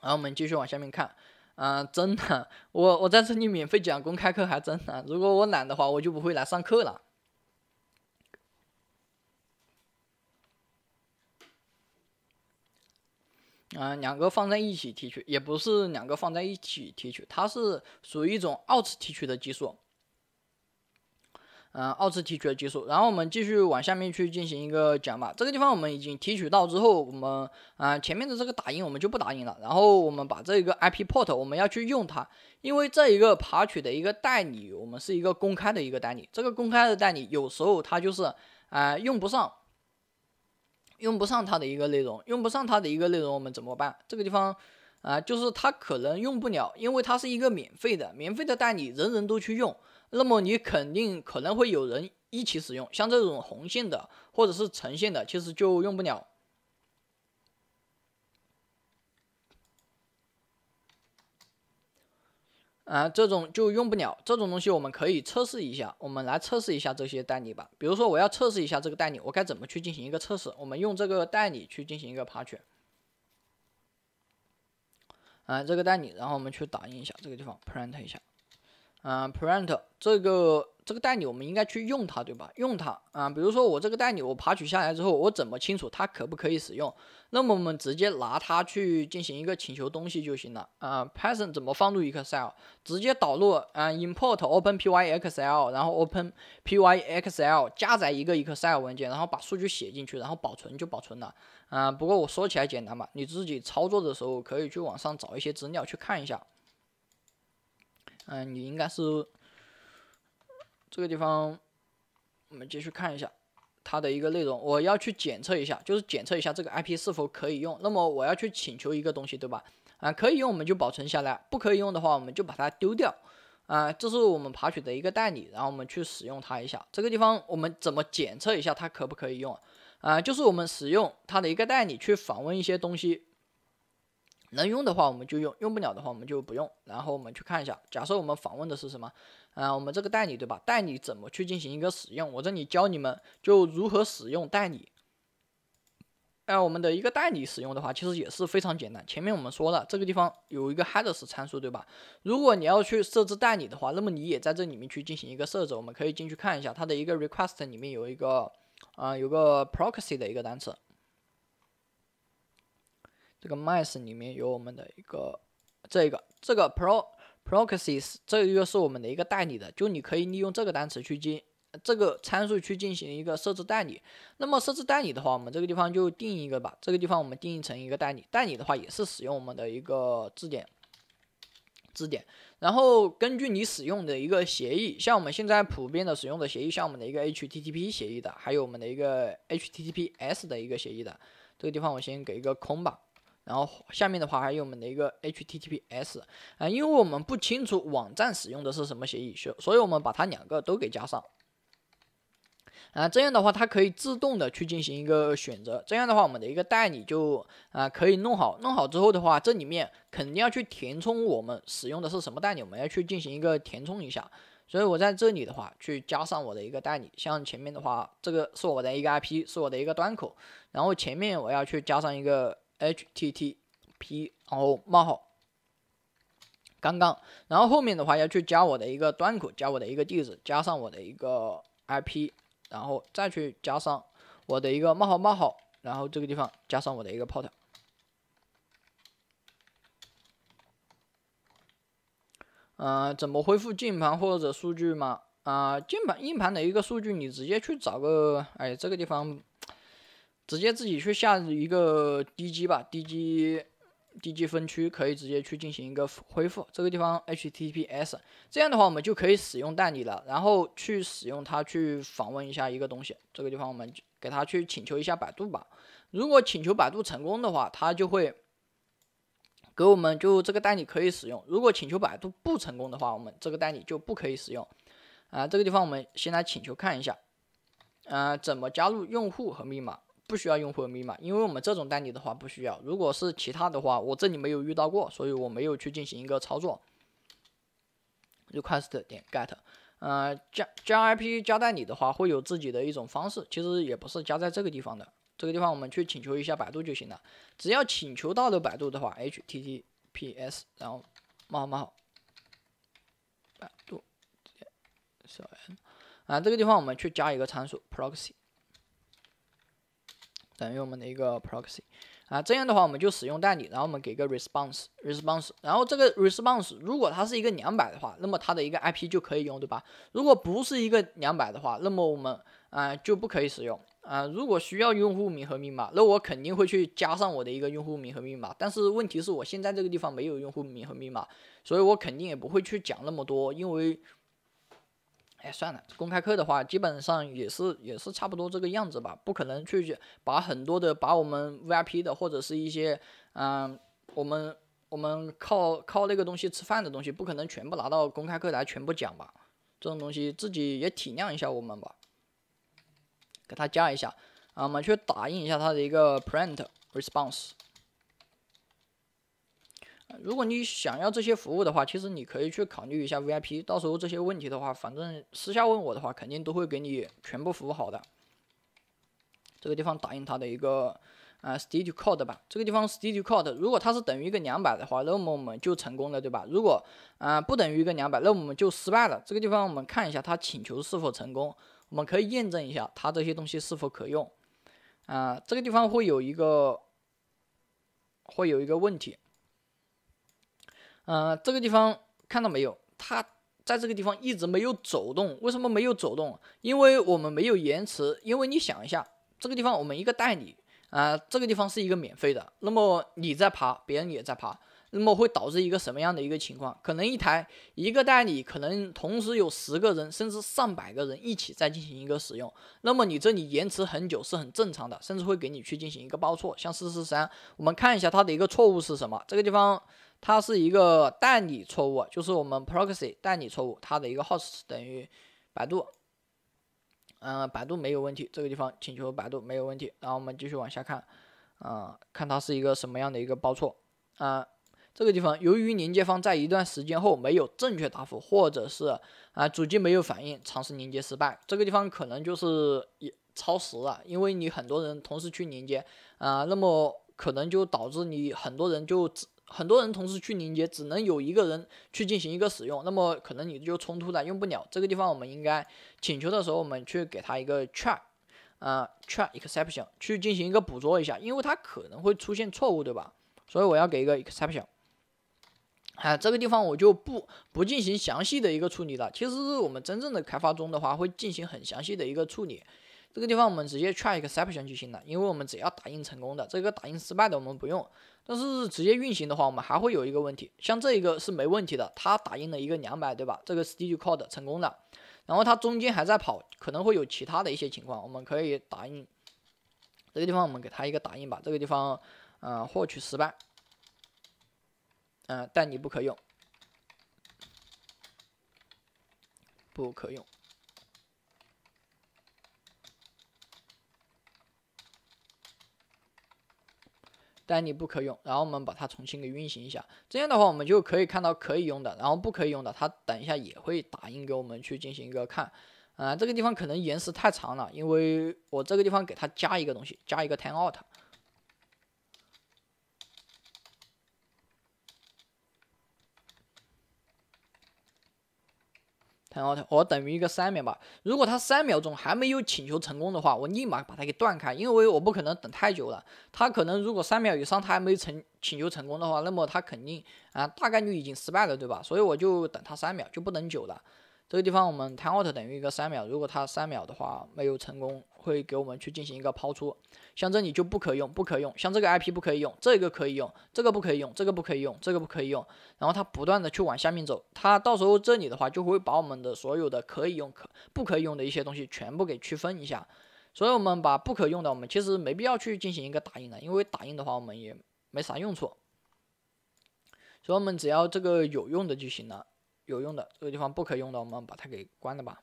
然后我们继续往下面看。嗯，真的，我我在这里免费讲公开课，还真的。如果我懒的话，我就不会来上课了。嗯，两个放在一起提取，也不是两个放在一起提取，它是属于一种二次提取的技术。嗯，二次提取的技术，然后我们继续往下面去进行一个讲吧。这个地方我们已经提取到之后，我们啊前面的这个打印我们就不打印了。然后我们把这一个 IP port 我们要去用它，因为这一个爬取的一个代理我们是一个公开的一个代理，这个公开的代理有时候它就是啊用不上，用不上它的一个内容，用不上它的一个内容我们怎么办？这个地方啊就是它可能用不了，因为它是一个免费的，免费的代理人人都去用。那么你肯定可能会有人一起使用，像这种红线的或者是橙线的，其实就用不了。啊，这种就用不了，这种东西我们可以测试一下。我们来测试一下这些代理吧。比如说，我要测试一下这个代理，我该怎么去进行一个测试？我们用这个代理去进行一个爬取。啊，这个代理，然后我们去打印一下这个地方，print 一下。嗯，print 这个这个代理我们应该去用它，对吧？用它啊，比如说我这个代理我爬取下来之后，我怎么清楚它可不可以使用？那么我们直接拿它去进行一个请求东西就行了啊。Python 怎么放入 Excel？直接导入啊，import openpyxl，然后 openpyxl 加载一个 Excel 文件，然后把数据写进去，然后保存就保存了啊。不过我说起来简单嘛，你自己操作的时候可以去网上找一些资料去看一下。嗯，你应该是这个地方，我们继续看一下它的一个内容。我要去检测一下，就是检测一下这个 IP 是否可以用。那么我要去请求一个东西，对吧？啊，可以用我们就保存下来，不可以用的话我们就把它丢掉。啊，这是我们爬取的一个代理，然后我们去使用它一下。这个地方我们怎么检测一下它可不可以用？啊，就是我们使用它的一个代理去访问一些东西。能用的话我们就用，用不了的话我们就不用。然后我们去看一下，假设我们访问的是什么，啊，我们这个代理对吧？代理怎么去进行一个使用？我这里教你们就如何使用代理。那我们的一个代理使用的话，其实也是非常简单。前面我们说了，这个地方有一个 headers 参数对吧？如果你要去设置代理的话，那么你也在这里面去进行一个设置。我们可以进去看一下，它的一个 request 里面有一个，啊，有个 proxy 的一个单词。这个 m a s s 里面有我们的一个，这个这个 pro proxies 这个是我们的一个代理的，就你可以利用这个单词去进这个参数去进行一个设置代理。那么设置代理的话，我们这个地方就定义一个吧，这个地方我们定义成一个代理，代理的话也是使用我们的一个字典字典，然后根据你使用的一个协议，像我们现在普遍的使用的协议，像我们的一个 HTTP 协议的，还有我们的一个 HTTPS 的一个协议的，这个地方我先给一个空吧。然后下面的话还有我们的一个 HTTPS 啊，因为我们不清楚网站使用的是什么协议，所所以我们把它两个都给加上啊。这样的话，它可以自动的去进行一个选择。这样的话，我们的一个代理就啊可以弄好。弄好之后的话，这里面肯定要去填充我们使用的是什么代理，我们要去进行一个填充一下。所以我在这里的话去加上我的一个代理，像前面的话，这个是我的一个 IP，是我的一个端口，然后前面我要去加上一个。h t t p，然后冒号，刚刚，然后后面的话要去加我的一个端口，加我的一个地址，加上我的一个 i p，然后再去加上我的一个冒号冒号，然后这个地方加上我的一个 port。啊，怎么恢复键盘或者数据吗？啊，键盘硬盘的一个数据，你直接去找个，哎，这个地方。直接自己去下一个 D 机吧，D 机 D 机分区可以直接去进行一个恢复，这个地方 HTTPS，这样的话我们就可以使用代理了，然后去使用它去访问一下一个东西，这个地方我们给它去请求一下百度吧，如果请求百度成功的话，它就会给我们就这个代理可以使用，如果请求百度不成功的话，我们这个代理就不可以使用，啊，这个地方我们先来请求看一下，啊，怎么加入用户和密码？不需要用户密码，因为我们这种代理的话不需要。如果是其他的话，我这里没有遇到过，所以我没有去进行一个操作。request 点 get，呃，加加 IP 加代理的话，会有自己的一种方式。其实也不是加在这个地方的，这个地方我们去请求一下百度就行了。只要请求到了百度的话，https，然后冒冒百度点小 n，啊，这个地方我们去加一个参数 proxy。等于我们的一个 proxy，啊，这样的话我们就使用代理，然后我们给个 response response，然后这个 response 如果它是一个两百的话，那么它的一个 IP 就可以用，对吧？如果不是一个两百的话，那么我们啊就不可以使用啊。如果需要用户名和密码，那我肯定会去加上我的一个用户名和密码，但是问题是，我现在这个地方没有用户名和密码，所以我肯定也不会去讲那么多，因为。哎，算了，公开课的话，基本上也是也是差不多这个样子吧，不可能去把很多的把我们 VIP 的或者是一些，嗯，我们我们靠靠那个东西吃饭的东西，不可能全部拿到公开课来全部讲吧，这种东西自己也体谅一下我们吧，给他加一下，啊，我们去打印一下他的一个 print response。如果你想要这些服务的话，其实你可以去考虑一下 VIP。到时候这些问题的话，反正私下问我的话，肯定都会给你全部服务好的。这个地方打印它的一个啊 s t u d i o code 吧。这个地方 s t u d i o code 如果它是等于一个两百的话，那么我们就成功了，对吧？如果啊不等于一个两百，那我们就失败了。这个地方我们看一下它请求是否成功，我们可以验证一下它这些东西是否可用。啊，这个地方会有一个会有一个问题。呃，这个地方看到没有？它在这个地方一直没有走动，为什么没有走动？因为我们没有延迟。因为你想一下，这个地方我们一个代理，啊，这个地方是一个免费的，那么你在爬，别人也在爬，那么会导致一个什么样的一个情况？可能一台一个代理，可能同时有十个人甚至上百个人一起在进行一个使用，那么你这里延迟很久是很正常的，甚至会给你去进行一个报错，像四四三，我们看一下它的一个错误是什么，这个地方。它是一个代理错误，就是我们 proxy 代理错误，它的一个 host 等于百度，嗯，百度没有问题，这个地方请求百度没有问题，然后我们继续往下看，啊，看它是一个什么样的一个报错，啊，这个地方由于连接方在一段时间后没有正确答复，或者是啊主机没有反应，尝试连接失败，这个地方可能就是超时了，因为你很多人同时去连接，啊，那么可能就导致你很多人就。很多人同时去连接，只能有一个人去进行一个使用，那么可能你就冲突了，用不了。这个地方我们应该请求的时候，我们去给他一个 try，啊，try exception 去进行一个捕捉一下，因为它可能会出现错误，对吧？所以我要给一个 exception。哎，这个地方我就不不进行详细的一个处理了。其实我们真正的开发中的话，会进行很详细的一个处理。这个地方我们直接 try exception 就行了，因为我们只要打印成功的，这个打印失败的我们不用。但是直接运行的话，我们还会有一个问题，像这一个是没问题的，它打印了一个两百，对吧？这个 s t d i o code 成功了，然后它中间还在跑，可能会有其他的一些情况，我们可以打印。这个地方我们给它一个打印吧，这个地方，呃，获取失败，嗯，但你不可用，不可用。但你不可用，然后我们把它重新给运行一下，这样的话我们就可以看到可以用的，然后不可以用的，它等一下也会打印给我们去进行一个看。啊，这个地方可能延时太长了，因为我这个地方给它加一个东西，加一个 turn out。然后我等于一个三秒吧，如果他三秒钟还没有请求成功的话，我立马把它给断开，因为我不可能等太久了。他可能如果三秒以上他还没成请求成功的话，那么他肯定啊大概率已经失败了，对吧？所以我就等他三秒，就不等久了。这个地方我们 timeout 等于一个三秒，如果它三秒的话没有成功，会给我们去进行一个抛出，像这里就不可用，不可用，像这个 IP 不可以用，这个可以用，这个不可以用，这个不可以用，这个不可以用，然后它不断的去往下面走，它到时候这里的话就会把我们的所有的可以用、可不可以用的一些东西全部给区分一下，所以我们把不可用的我们其实没必要去进行一个打印了，因为打印的话我们也没啥用处，所以我们只要这个有用的就行了。有用的这个地方不可用的，我们把它给关了吧。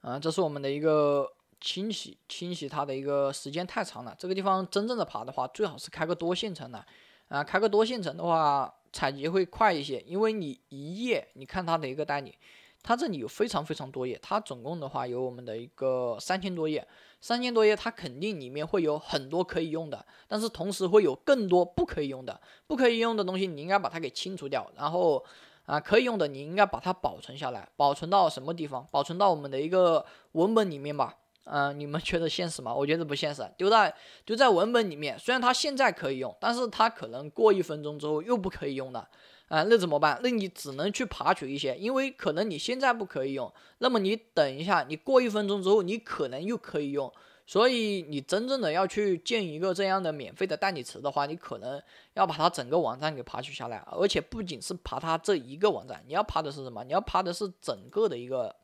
啊，这是我们的一个清洗，清洗它的一个时间太长了。这个地方真正的爬的话，最好是开个多线程的。啊，开个多线程的话，采集会快一些，因为你一页，你看它的一个代理。它这里有非常非常多页，它总共的话有我们的一个三千多页，三千多页，它肯定里面会有很多可以用的，但是同时会有更多不可以用的，不可以用的东西你应该把它给清除掉，然后啊，可以用的你应该把它保存下来，保存到什么地方？保存到我们的一个文本里面吧。嗯，你们觉得现实吗？我觉得不现实，丢在丢在文本里面，虽然它现在可以用，但是它可能过一分钟之后又不可以用了。啊，那怎么办？那你只能去爬取一些，因为可能你现在不可以用。那么你等一下，你过一分钟之后，你可能又可以用。所以你真正的要去建一个这样的免费的代理词的话，你可能要把它整个网站给爬取下来，而且不仅是爬它这一个网站，你要爬的是什么？你要爬的是整个的一个，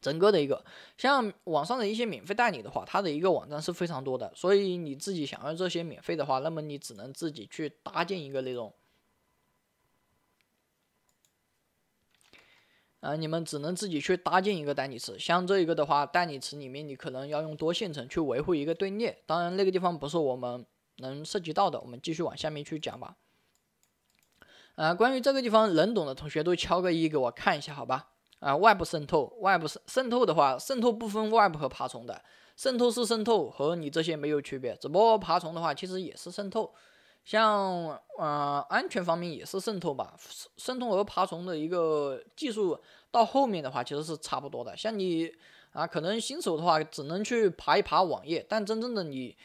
整个的一个。像网上的一些免费代理的话，它的一个网站是非常多的。所以你自己想要这些免费的话，那么你只能自己去搭建一个内容。啊，你们只能自己去搭建一个代理池。像这一个的话，代理池里面你可能要用多线程去维护一个队列。当然，那个地方不是我们能涉及到的，我们继续往下面去讲吧。啊，关于这个地方，能懂的同学都敲个一给我看一下，好吧？啊，外部渗透，外部渗渗透的话，渗透不分外部和爬虫的，渗透是渗透和你这些没有区别，只不过爬虫的话其实也是渗透。像，呃安全方面也是渗透吧，渗透和爬虫的一个技术到后面的话其实是差不多的。像你啊，可能新手的话只能去爬一爬网页，但真正的你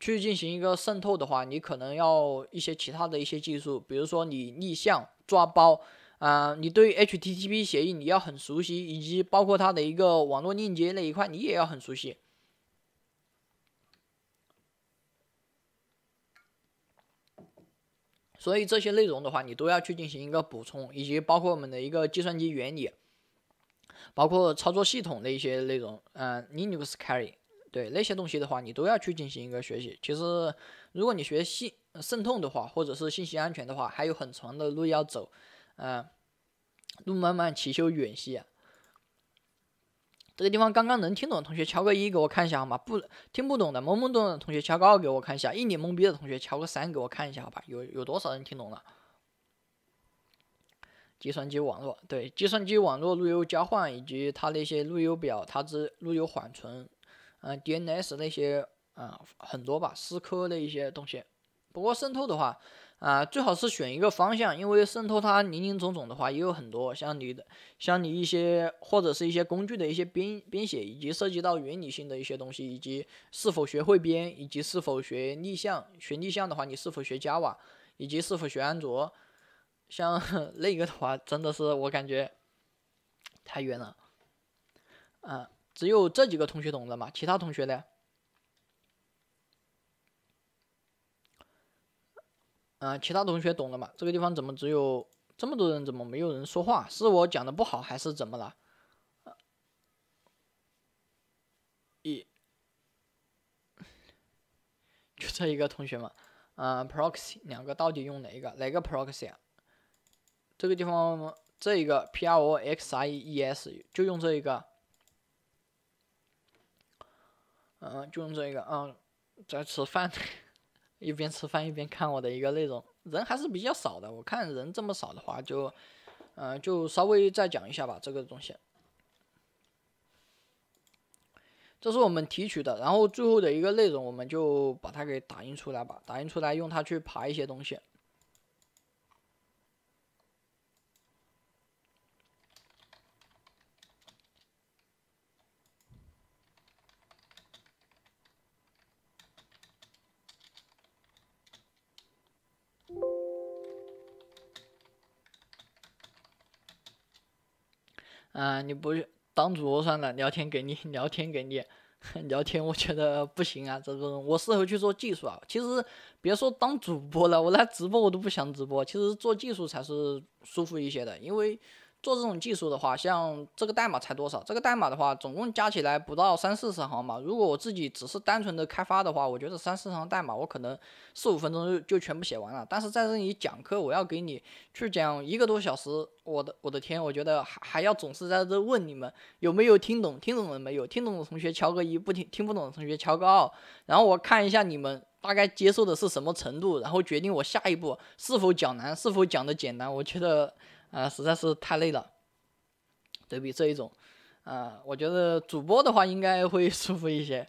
去进行一个渗透的话，你可能要一些其他的一些技术，比如说你逆向抓包，啊，你对 HTTP 协议你要很熟悉，以及包括它的一个网络链接那一块你也要很熟悉。所以这些内容的话，你都要去进行一个补充，以及包括我们的一个计算机原理，包括操作系统的一些内容，嗯，Linux、C、a R、r y 对那些东西的话，你都要去进行一个学习。其实，如果你学信渗透的话，或者是信息安全的话，还有很长的路要走，啊，路漫漫其修远兮。这个地方刚刚能听懂的同学敲个一给我看一下好吗？不听不懂的懵懵懂懂的同学敲个二给我看一下，一脸懵逼的同学敲个三给我看一下好吧？有有多少人听懂了？计算机网络对计算机网络路由交换以及它那些路由表、它之路由缓存、嗯 DNS 那些啊很多吧？思科的一些东西，不过渗透的话。啊，最好是选一个方向，因为渗透它零零总总的话也有很多，像你的，像你一些或者是一些工具的一些编编写，以及涉及到原理性的一些东西，以及是否学会编，以及是否学逆向，学逆向的话，你是否学 Java，以及是否学安卓，像 那个的话，真的是我感觉太远了。啊，只有这几个同学懂得嘛，其他同学呢？嗯，其他同学懂了吗？这个地方怎么只有这么多人？怎么没有人说话？是我讲的不好还是怎么了？一，就这一个同学嘛。嗯，proxy 两个到底用哪一个？哪个 proxy 啊？这个地方这一个 p r o x i e s 就用这一个。嗯，就用这一个啊，在吃饭。一边吃饭一边看我的一个内容，人还是比较少的。我看人这么少的话，就，呃，就稍微再讲一下吧。这个东西，这是我们提取的，然后最后的一个内容，我们就把它给打印出来吧。打印出来，用它去排一些东西。啊，你不当主播算了，聊天给力，聊天给力，聊天我觉得不行啊，这种我适合去做技术啊。其实别说当主播了，我来直播我都不想直播，其实做技术才是舒服一些的，因为。做这种技术的话，像这个代码才多少？这个代码的话，总共加起来不到三四十行嘛。如果我自己只是单纯的开发的话，我觉得三四十行代码我可能四五分钟就就全部写完了。但是在这里讲课，我要给你去讲一个多小时，我的我的天，我觉得还还要总是在这问你们有没有听懂，听懂了没有？听懂的同学敲个一，不听听不懂的同学敲个二。然后我看一下你们大概接受的是什么程度，然后决定我下一步是否讲难，是否讲的简单。我觉得。啊，实在是太累了，对比这一种，啊，我觉得主播的话应该会 舒服一些。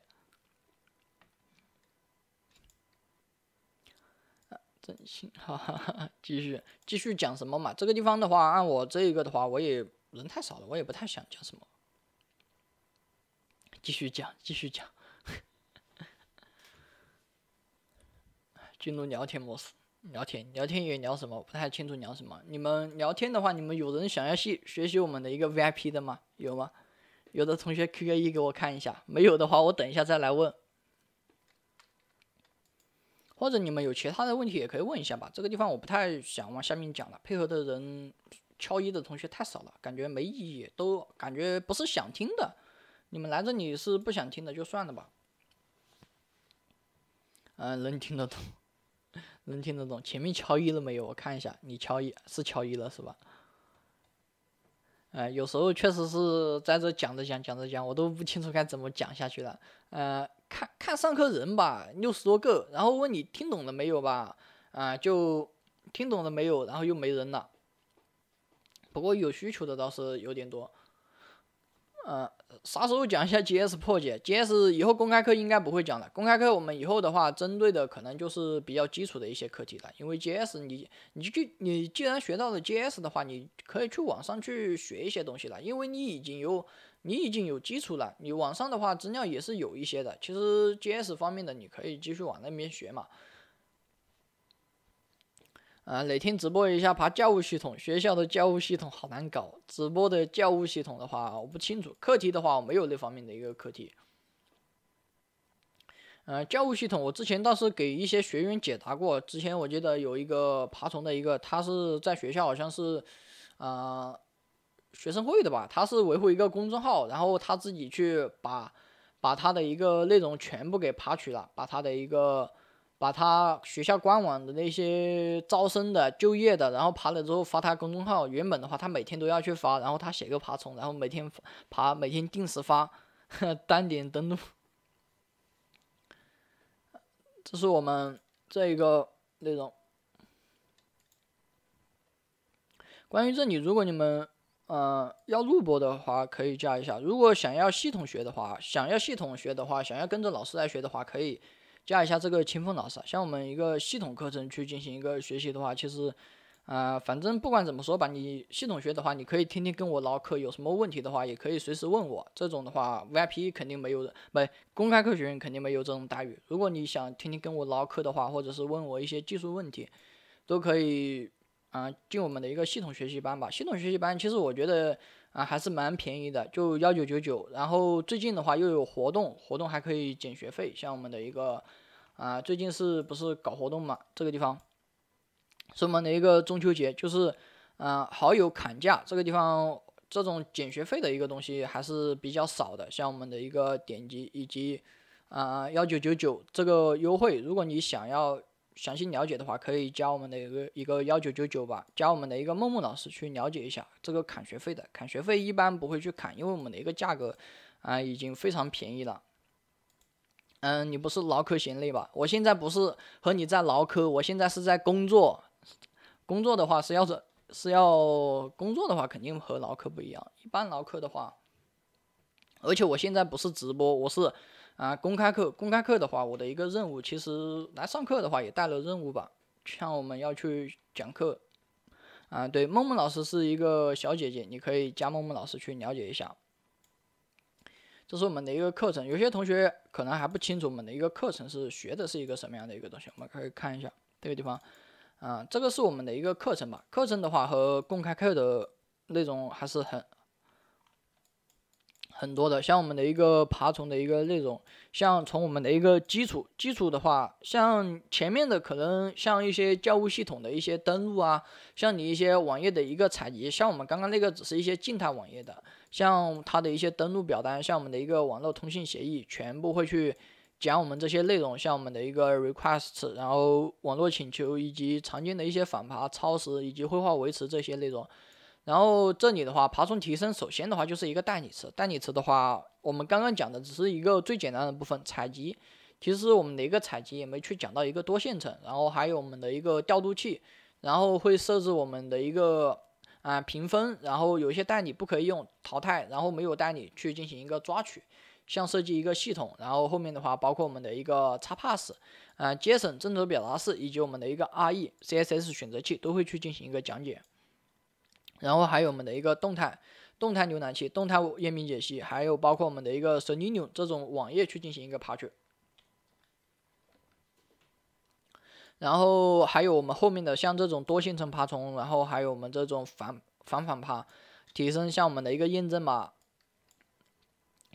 真心，哈哈哈哈哈，继续继续讲什么嘛？这个地方的话，按我这一个的话，我也人太少了，我也不太想讲什么。继续讲，继续讲。进 入聊天模式。聊天聊天也聊什么？不太清楚聊什么。你们聊天的话，你们有人想要去学习我们的一个 VIP 的吗？有吗？有的同学 Q Q 一给我看一下。没有的话，我等一下再来问。或者你们有其他的问题也可以问一下吧。这个地方我不太想往下面讲了。配合的人敲一的同学太少了，感觉没意义，都感觉不是想听的。你们来这里是不想听的，就算了吧。嗯，能听得懂。能听得懂？前面敲一了没有？我看一下，你敲一是敲一了是吧？哎，有时候确实是在这讲着讲讲着讲，我都不清楚该怎么讲下去了。呃，看看上课人吧，六十多个，然后问你听懂了没有吧？啊，就听懂了没有？然后又没人了。不过有需求的倒是有点多，嗯。啥时候讲一下 GS 破解？GS 以后公开课应该不会讲了。公开课我们以后的话，针对的可能就是比较基础的一些课题了。因为 GS 你你去你既然学到了 GS 的话，你可以去网上去学一些东西了。因为你已经有你已经有基础了，你网上的话资料也是有一些的。其实 GS 方面的，你可以继续往那边学嘛。啊，哪天直播一下爬教务系统？学校的教务系统好难搞。直播的教务系统的话，我不清楚。课题的话，我没有那方面的一个课题。呃，教务系统我之前倒是给一些学员解答过。之前我记得有一个爬虫的一个，他是在学校好像是，呃，学生会的吧。他是维护一个公众号，然后他自己去把把他的一个内容全部给爬取了，把他的一个。把他学校官网的那些招生的、就业的，然后爬了之后发他公众号。原本的话，他每天都要去发，然后他写个爬虫，然后每天爬，每天定时发，单点登录。这是我们这一个内容。关于这里，如果你们嗯要录播的话，可以加一下；如果想要系统学的话，想要系统学的话，想要跟着老师来学的话，可以。加一下这个清风老师像我们一个系统课程去进行一个学习的话，其实，啊，反正不管怎么说吧，你系统学的话，你可以天天跟我唠嗑，有什么问题的话，也可以随时问我。这种的话，VIP 肯定没有，没公开课学员肯定没有这种待遇。如果你想天天跟我唠嗑的话，或者是问我一些技术问题，都可以，啊，进我们的一个系统学习班吧。系统学习班，其实我觉得。啊，还是蛮便宜的，就幺九九九，然后最近的话又有活动，活动还可以减学费，像我们的一个，啊，最近是不是搞活动嘛？这个地方，是我们的一个中秋节，就是，啊，好友砍价这个地方，这种减学费的一个东西还是比较少的，像我们的一个点击以及，啊，幺九九九这个优惠，如果你想要。详细了解的话，可以加我们的一个一个幺九九九吧，加我们的一个梦梦老师去了解一下。这个砍学费的，砍学费一般不会去砍，因为我们的一个价格啊已经非常便宜了。嗯，你不是唠嗑嫌累吧？我现在不是和你在唠嗑，我现在是在工作。工作的话是要是是要工作的话，肯定和唠嗑不一样。一般唠嗑的话，而且我现在不是直播，我是。啊，公开课，公开课的话，我的一个任务，其实来上课的话也带了任务吧，像我们要去讲课，啊，对，梦梦老师是一个小姐姐，你可以加梦梦老师去了解一下，这是我们的一个课程，有些同学可能还不清楚我们的一个课程是学的是一个什么样的一个东西，我们可以看一下这个地方，啊，这个是我们的一个课程吧，课程的话和公开课的内容还是很。很多的，像我们的一个爬虫的一个内容，像从我们的一个基础基础的话，像前面的可能像一些教务系统的一些登录啊，像你一些网页的一个采集，像我们刚刚那个只是一些静态网页的，像它的一些登录表单，像我们的一个网络通信协议，全部会去讲我们这些内容，像我们的一个 requests，然后网络请求以及常见的一些反爬、超时以及绘画维持这些内容。然后这里的话，爬虫提升首先的话就是一个代理词，代理词的话，我们刚刚讲的只是一个最简单的部分，采集，其实我们的一个采集也没去讲到一个多线程，然后还有我们的一个调度器，然后会设置我们的一个啊评分，然后有些代理不可以用淘汰，然后没有代理去进行一个抓取，像设计一个系统，然后后面的话包括我们的一个差 pass，啊，节省正则表达式以及我们的一个 re css 选择器都会去进行一个讲解。然后还有我们的一个动态动态浏览器、动态页面解析，还有包括我们的一个 Selenium 这种网页去进行一个爬取。然后还有我们后面的像这种多线程爬虫，然后还有我们这种反反反爬，提升一下我们的一个验证码。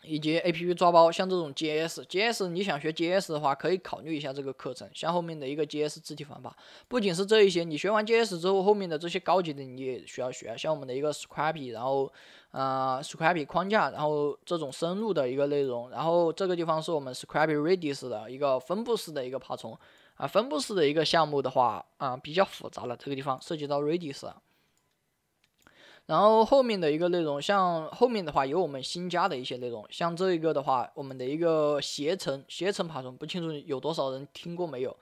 以及 A P P 抓包，像这种 G S G S，你想学 G S 的话，可以考虑一下这个课程。像后面的一个 G S 字体方法，不仅是这一些，你学完 G S 之后，后面的这些高级的你也需要学，像我们的一个 Scrapy，然后啊 Scrapy 框架，然后这种深入的一个内容。然后这个地方是我们 Scrapy Redis 的一个分布式的一个爬虫啊，分布式的一个项目的话啊，比较复杂了。这个地方涉及到 Redis 然后后面的一个内容，像后面的话有我们新加的一些内容，像这一个的话，我们的一个携程，携程爬虫不清楚有多少人听过没有。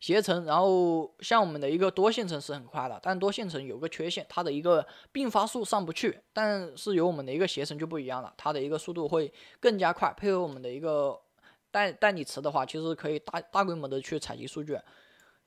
携程，然后像我们的一个多线程是很快的，但多线程有个缺陷，它的一个并发数上不去。但是有我们的一个携程就不一样了，它的一个速度会更加快，配合我们的一个代代理词的话，其实可以大大规模的去采集数据。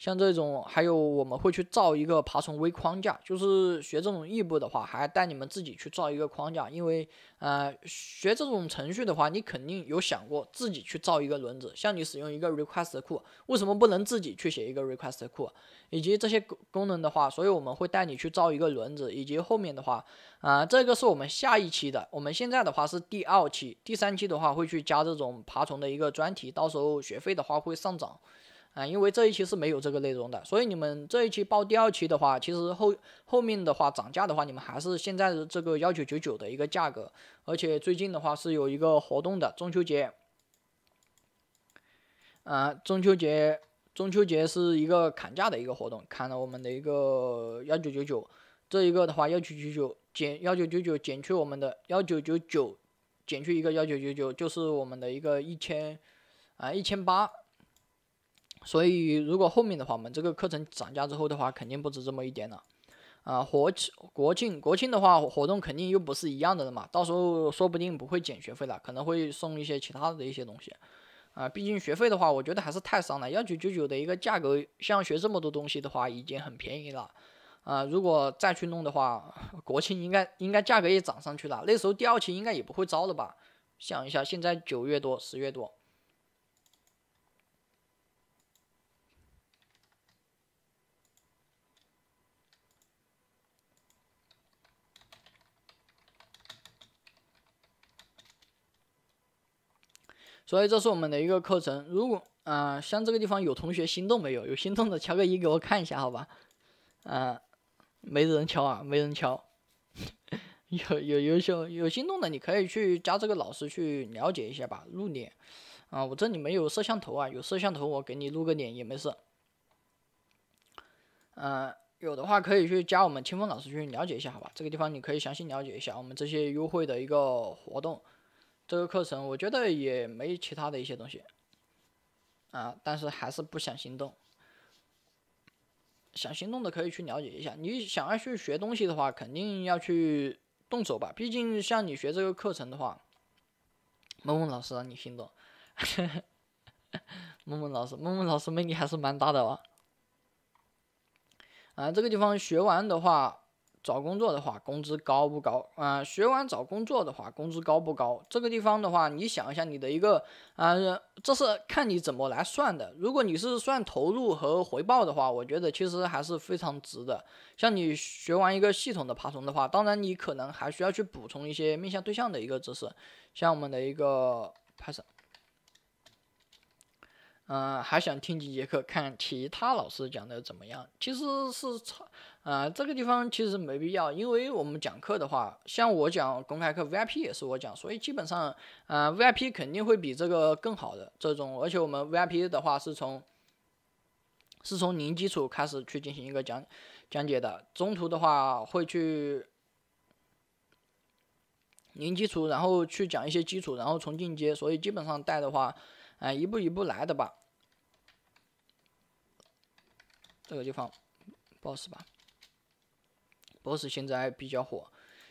像这种，还有我们会去造一个爬虫微框架，就是学这种异步的话，还带你们自己去造一个框架，因为呃学这种程序的话，你肯定有想过自己去造一个轮子。像你使用一个 request 库，为什么不能自己去写一个 request 库，以及这些功能的话，所以我们会带你去造一个轮子，以及后面的话，啊这个是我们下一期的，我们现在的话是第二期，第三期的话会去加这种爬虫的一个专题，到时候学费的话会上涨。啊，因为这一期是没有这个内容的，所以你们这一期报第二期的话，其实后后面的话涨价的话，你们还是现在的这个幺九九九的一个价格，而且最近的话是有一个活动的，中秋节。啊，中秋节，中秋节是一个砍价的一个活动，砍了我们的一个幺九九九，这一个的话幺九九九减幺九九九减去我们的幺九九九，减去一个幺九九九，就是我们的一个一千，啊一千八。所以，如果后面的话，我们这个课程涨价之后的话，肯定不止这么一点了。啊，国国庆、国庆的话，活动肯定又不是一样的了嘛。到时候说不定不会减学费了，可能会送一些其他的一些东西。啊，毕竟学费的话，我觉得还是太伤了。幺九九九的一个价格，像学这么多东西的话，已经很便宜了。啊，如果再去弄的话，国庆应该应该价格也涨上去了。那时候第二期应该也不会招了吧？想一下，现在九月多、十月多。所以这是我们的一个课程，如果嗯，像这个地方有同学心动没有？有心动的敲个一给我看一下，好吧？嗯，没人敲啊，没人敲。有有优秀有心动的，你可以去加这个老师去了解一下吧，露脸。啊，我这里没有摄像头啊，有摄像头我给你录个脸也没事。嗯，有的话可以去加我们清风老师去了解一下，好吧？这个地方你可以详细了解一下我们这些优惠的一个活动。这个课程我觉得也没其他的一些东西啊，但是还是不想行动。想行动的可以去了解一下。你想要去学东西的话，肯定要去动手吧。毕竟像你学这个课程的话，梦梦老师让你心动，梦 梦老师，梦梦老师魅力还是蛮大的哦。啊，这个地方学完的话。找工作的话，工资高不高啊？学完找工作的话，工资高不高？这个地方的话，你想一下你的一个啊，这是看你怎么来算的。如果你是算投入和回报的话，我觉得其实还是非常值的。像你学完一个系统的爬虫的话，当然你可能还需要去补充一些面向对象的一个知识，像我们的一个 Python。嗯，还想听几节课，看其他老师讲的怎么样？其实是差，啊，这个地方其实没必要，因为我们讲课的话，像我讲公开课，VIP 也是我讲，所以基本上，啊，VIP 肯定会比这个更好的这种。而且我们 VIP 的话是从，是从零基础开始去进行一个讲讲解的，中途的话会去零基础，然后去讲一些基础，然后从进阶，所以基本上带的话，啊，一步一步来的吧。这个地方，boss 吧，boss 现在比较火。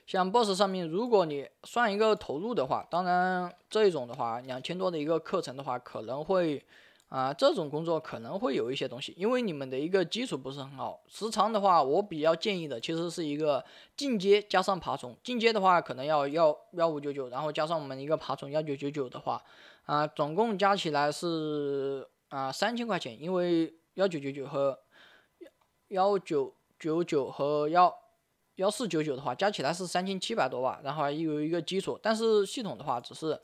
像 boss 上面，如果你算一个投入的话，当然这种的话，两千多的一个课程的话，可能会啊，这种工作可能会有一些东西，因为你们的一个基础不是很好。时长的话，我比较建议的其实是一个进阶加上爬虫。进阶的话，可能要要幺五九九，然后加上我们一个爬虫幺九九九的话，啊，总共加起来是啊三千块钱，因为幺九九九和幺九九九和幺幺四九九的话，加起来是三千七百多吧，然后还有一个基础，但是系统的话只是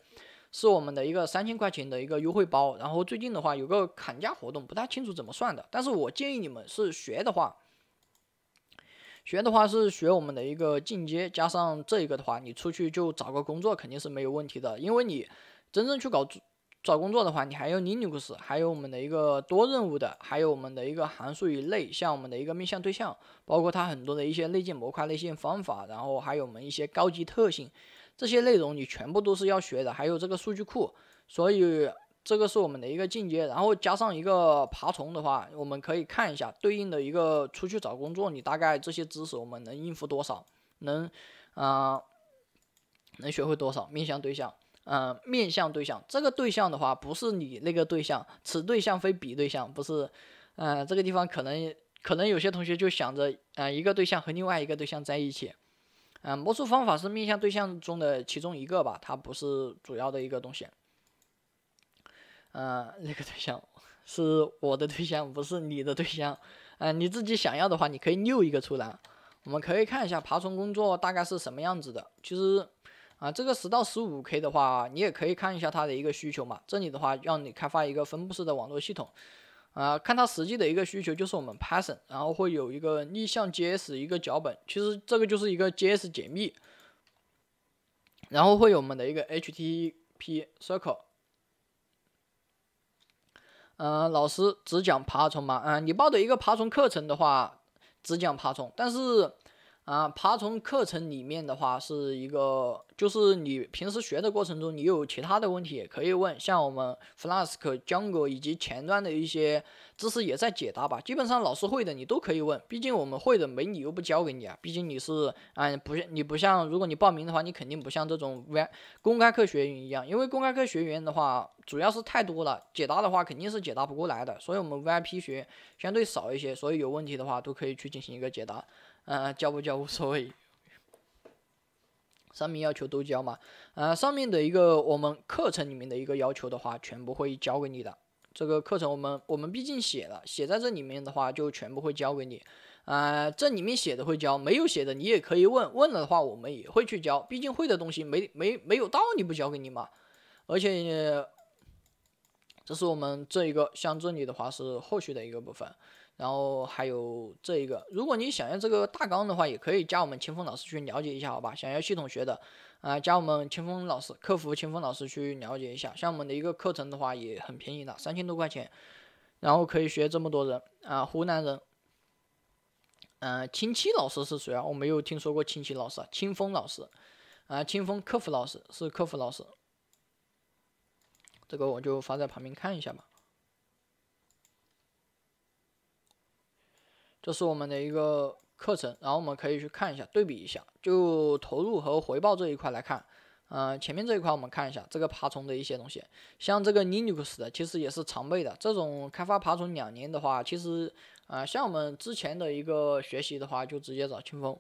是我们的一个三千块钱的一个优惠包，然后最近的话有个砍价活动，不太清楚怎么算的，但是我建议你们是学的话，学的话是学我们的一个进阶，加上这一个的话，你出去就找个工作肯定是没有问题的，因为你真正去搞。找工作的话，你还有 Linux，还有我们的一个多任务的，还有我们的一个函数与类，像我们的一个面向对象，包括它很多的一些内建模块、内建方法，然后还有我们一些高级特性，这些内容你全部都是要学的。还有这个数据库，所以这个是我们的一个进阶。然后加上一个爬虫的话，我们可以看一下对应的一个出去找工作，你大概这些知识我们能应付多少，能啊，能学会多少面向对象。嗯，面向对象这个对象的话，不是你那个对象，此对象非彼对象，不是。呃，这个地方可能可能有些同学就想着，呃，一个对象和另外一个对象在一起。呃，魔术方法是面向对象中的其中一个吧，它不是主要的一个东西。呃，那个对象是我的对象，不是你的对象。呃，你自己想要的话，你可以拗一个出来。我们可以看一下爬虫工作大概是什么样子的。其实。啊，这个十到十五 K 的话，你也可以看一下它的一个需求嘛。这里的话，让你开发一个分布式的网络系统，啊，看它实际的一个需求就是我们 Python，然后会有一个逆向 JS 一个脚本，其实这个就是一个 JS 解密，然后会有我们的一个 HTTP Circle。嗯，老师只讲爬虫吗？嗯，你报的一个爬虫课程的话，只讲爬虫，但是。啊，爬虫课程里面的话是一个，就是你平时学的过程中，你有其他的问题也可以问，像我们 Flask、Django 以及前端的一些知识也在解答吧。基本上老师会的你都可以问，毕竟我们会的没理由不教给你啊。毕竟你是啊，不，像你不像，如果你报名的话，你肯定不像这种 V I 公开课学员一样，因为公开课学员的话主要是太多了，解答的话肯定是解答不过来的。所以我们 V I P 学相对少一些，所以有问题的话都可以去进行一个解答。啊，交不交无所谓。上面要求都交嘛，啊，上面的一个我们课程里面的一个要求的话，全部会教给你的。这个课程我们我们毕竟写了，写在这里面的话，就全部会教给你。啊，这里面写的会教，没有写的你也可以问，问了的话我们也会去教。毕竟会的东西没没没有道理不教给你嘛。而且这是我们这一个，像这里的话是后续的一个部分。然后还有这一个，如果你想要这个大纲的话，也可以加我们清风老师去了解一下，好吧？想要系统学的，啊，加我们清风老师客服清风老师去了解一下。像我们的一个课程的话，也很便宜的，三千多块钱，然后可以学这么多人啊。湖南人，嗯，清七老师是谁啊？我没有听说过清七老师啊，清风老师，啊，清风客服老师是客服老师，这个我就发在旁边看一下吧。这是我们的一个课程，然后我们可以去看一下，对比一下，就投入和回报这一块来看。嗯，前面这一块我们看一下这个爬虫的一些东西，像这个 Linux 的其实也是常备的。这种开发爬虫两年的话，其实，啊，像我们之前的一个学习的话，就直接找清风。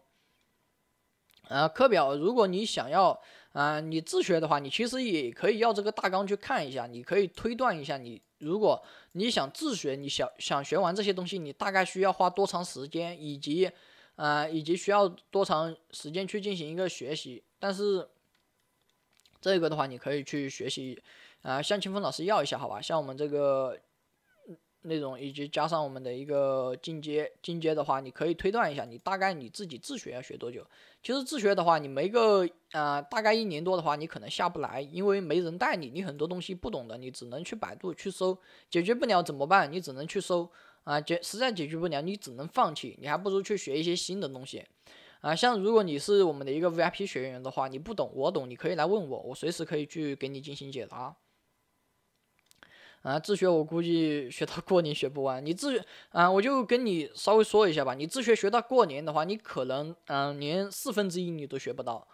啊，课表，如果你想要，啊，你自学的话，你其实也可以要这个大纲去看一下，你可以推断一下你。如果你想自学，你想想学完这些东西，你大概需要花多长时间，以及，呃，以及需要多长时间去进行一个学习。但是，这个的话，你可以去学习，呃，向清风老师要一下，好吧？像我们这个。内容以及加上我们的一个进阶，进阶的话，你可以推断一下，你大概你自己自学要学多久？其实自学的话，你没个啊，大概一年多的话，你可能下不来，因为没人带你，你很多东西不懂的，你只能去百度去搜，解决不了怎么办？你只能去搜啊，解实在解决不了，你只能放弃，你还不如去学一些新的东西啊。像如果你是我们的一个 VIP 学员的话，你不懂我懂，你可以来问我，我随时可以去给你进行解答。啊，自学我估计学到过年学不完。你自啊，我就跟你稍微说一下吧。你自学学到过年的话，你可能嗯，连四分之一你都学不到，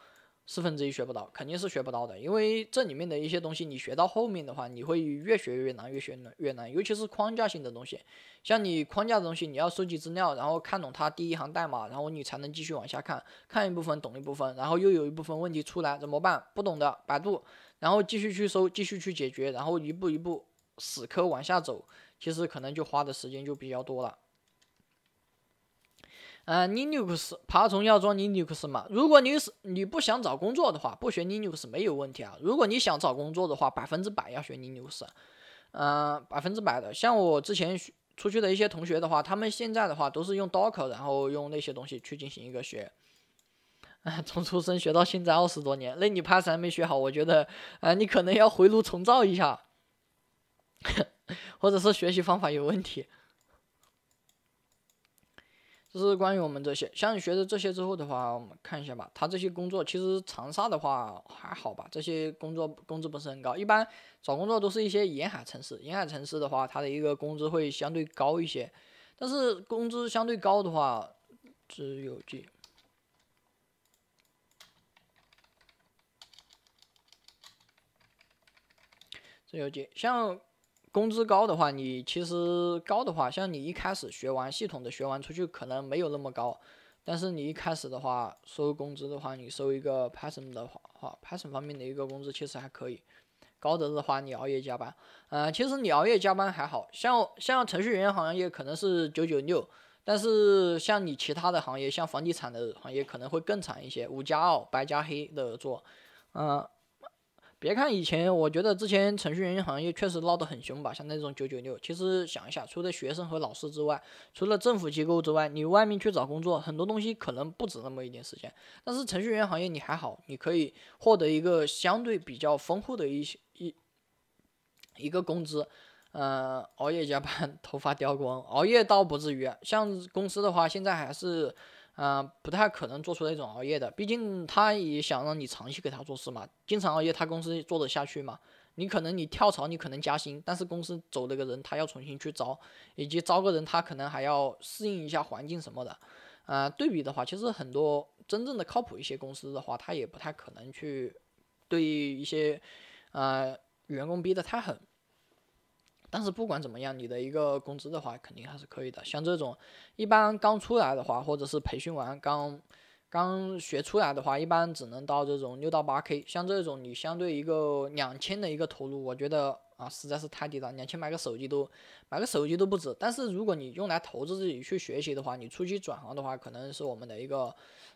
四分之一学不到，肯定是学不到的。因为这里面的一些东西，你学到后面的话，你会越学越难，越学越难。尤其是框架性的东西，像你框架的东西，你要收集资料，然后看懂它第一行代码，然后你才能继续往下看，看一部分懂一部分，然后又有一部分问题出来怎么办？不懂的百度，然后继续去搜，继续去解决，然后一步一步。死磕往下走，其实可能就花的时间就比较多了。啊，Linux，爬虫要装 Linux 嘛？如果你是你不想找工作的话，不学 Linux 没有问题啊。如果你想找工作的话，百分之百要学 Linux，嗯，百分之百的。像我之前出去的一些同学的话，他们现在的话都是用 Docker，然后用那些东西去进行一个学。从出生学到现在二十多年，那你怕是还没学好，我觉得啊，你可能要回炉重造一下。或者是学习方法有问题，这是关于我们这些。像你学了这些之后的话，我们看一下吧。他这些工作其实长沙的话还好吧，这些工作工资不是很高，一般找工作都是一些沿海城市。沿海城市的话，他的一个工资会相对高一些，但是工资相对高的话，只有这。只有几。像。工资高的话，你其实高的话，像你一开始学完系统的学完出去，可能没有那么高。但是你一开始的话，收工资的话，你收一个 Python 的话，话 Python 方面的一个工资其实还可以。高的的话，你熬夜加班，嗯，其实你熬夜加班还好。像像程序员行业可能是九九六，但是像你其他的行业，像房地产的行业可能会更惨一些，五加二白加黑的做，嗯。别看以前，我觉得之前程序员行业确实闹得很凶吧，像那种九九六。其实想一下，除了学生和老师之外，除了政府机构之外，你外面去找工作，很多东西可能不止那么一点时间。但是程序员行业你还好，你可以获得一个相对比较丰厚的一些一一个工资。嗯，熬夜加班，头发掉光，熬夜倒不至于。像公司的话，现在还是。嗯，不太可能做出那种熬夜的，毕竟他也想让你长期给他做事嘛。经常熬夜，他公司做得下去嘛。你可能你跳槽，你可能加薪，但是公司走了个人，他要重新去招，以及招个人，他可能还要适应一下环境什么的。啊，对比的话，其实很多真正的靠谱一些公司的话，他也不太可能去对一些啊员工逼得太狠。但是不管怎么样，你的一个工资的话，肯定还是可以的。像这种，一般刚出来的话，或者是培训完刚刚学出来的话，一般只能到这种六到八 K。像这种，你相对一个两千的一个投入，我觉得啊实在是太低了。两千买个手机都买个手机都不止。但是如果你用来投资自己去学习的话，你初期转行的话，可能是我们的一个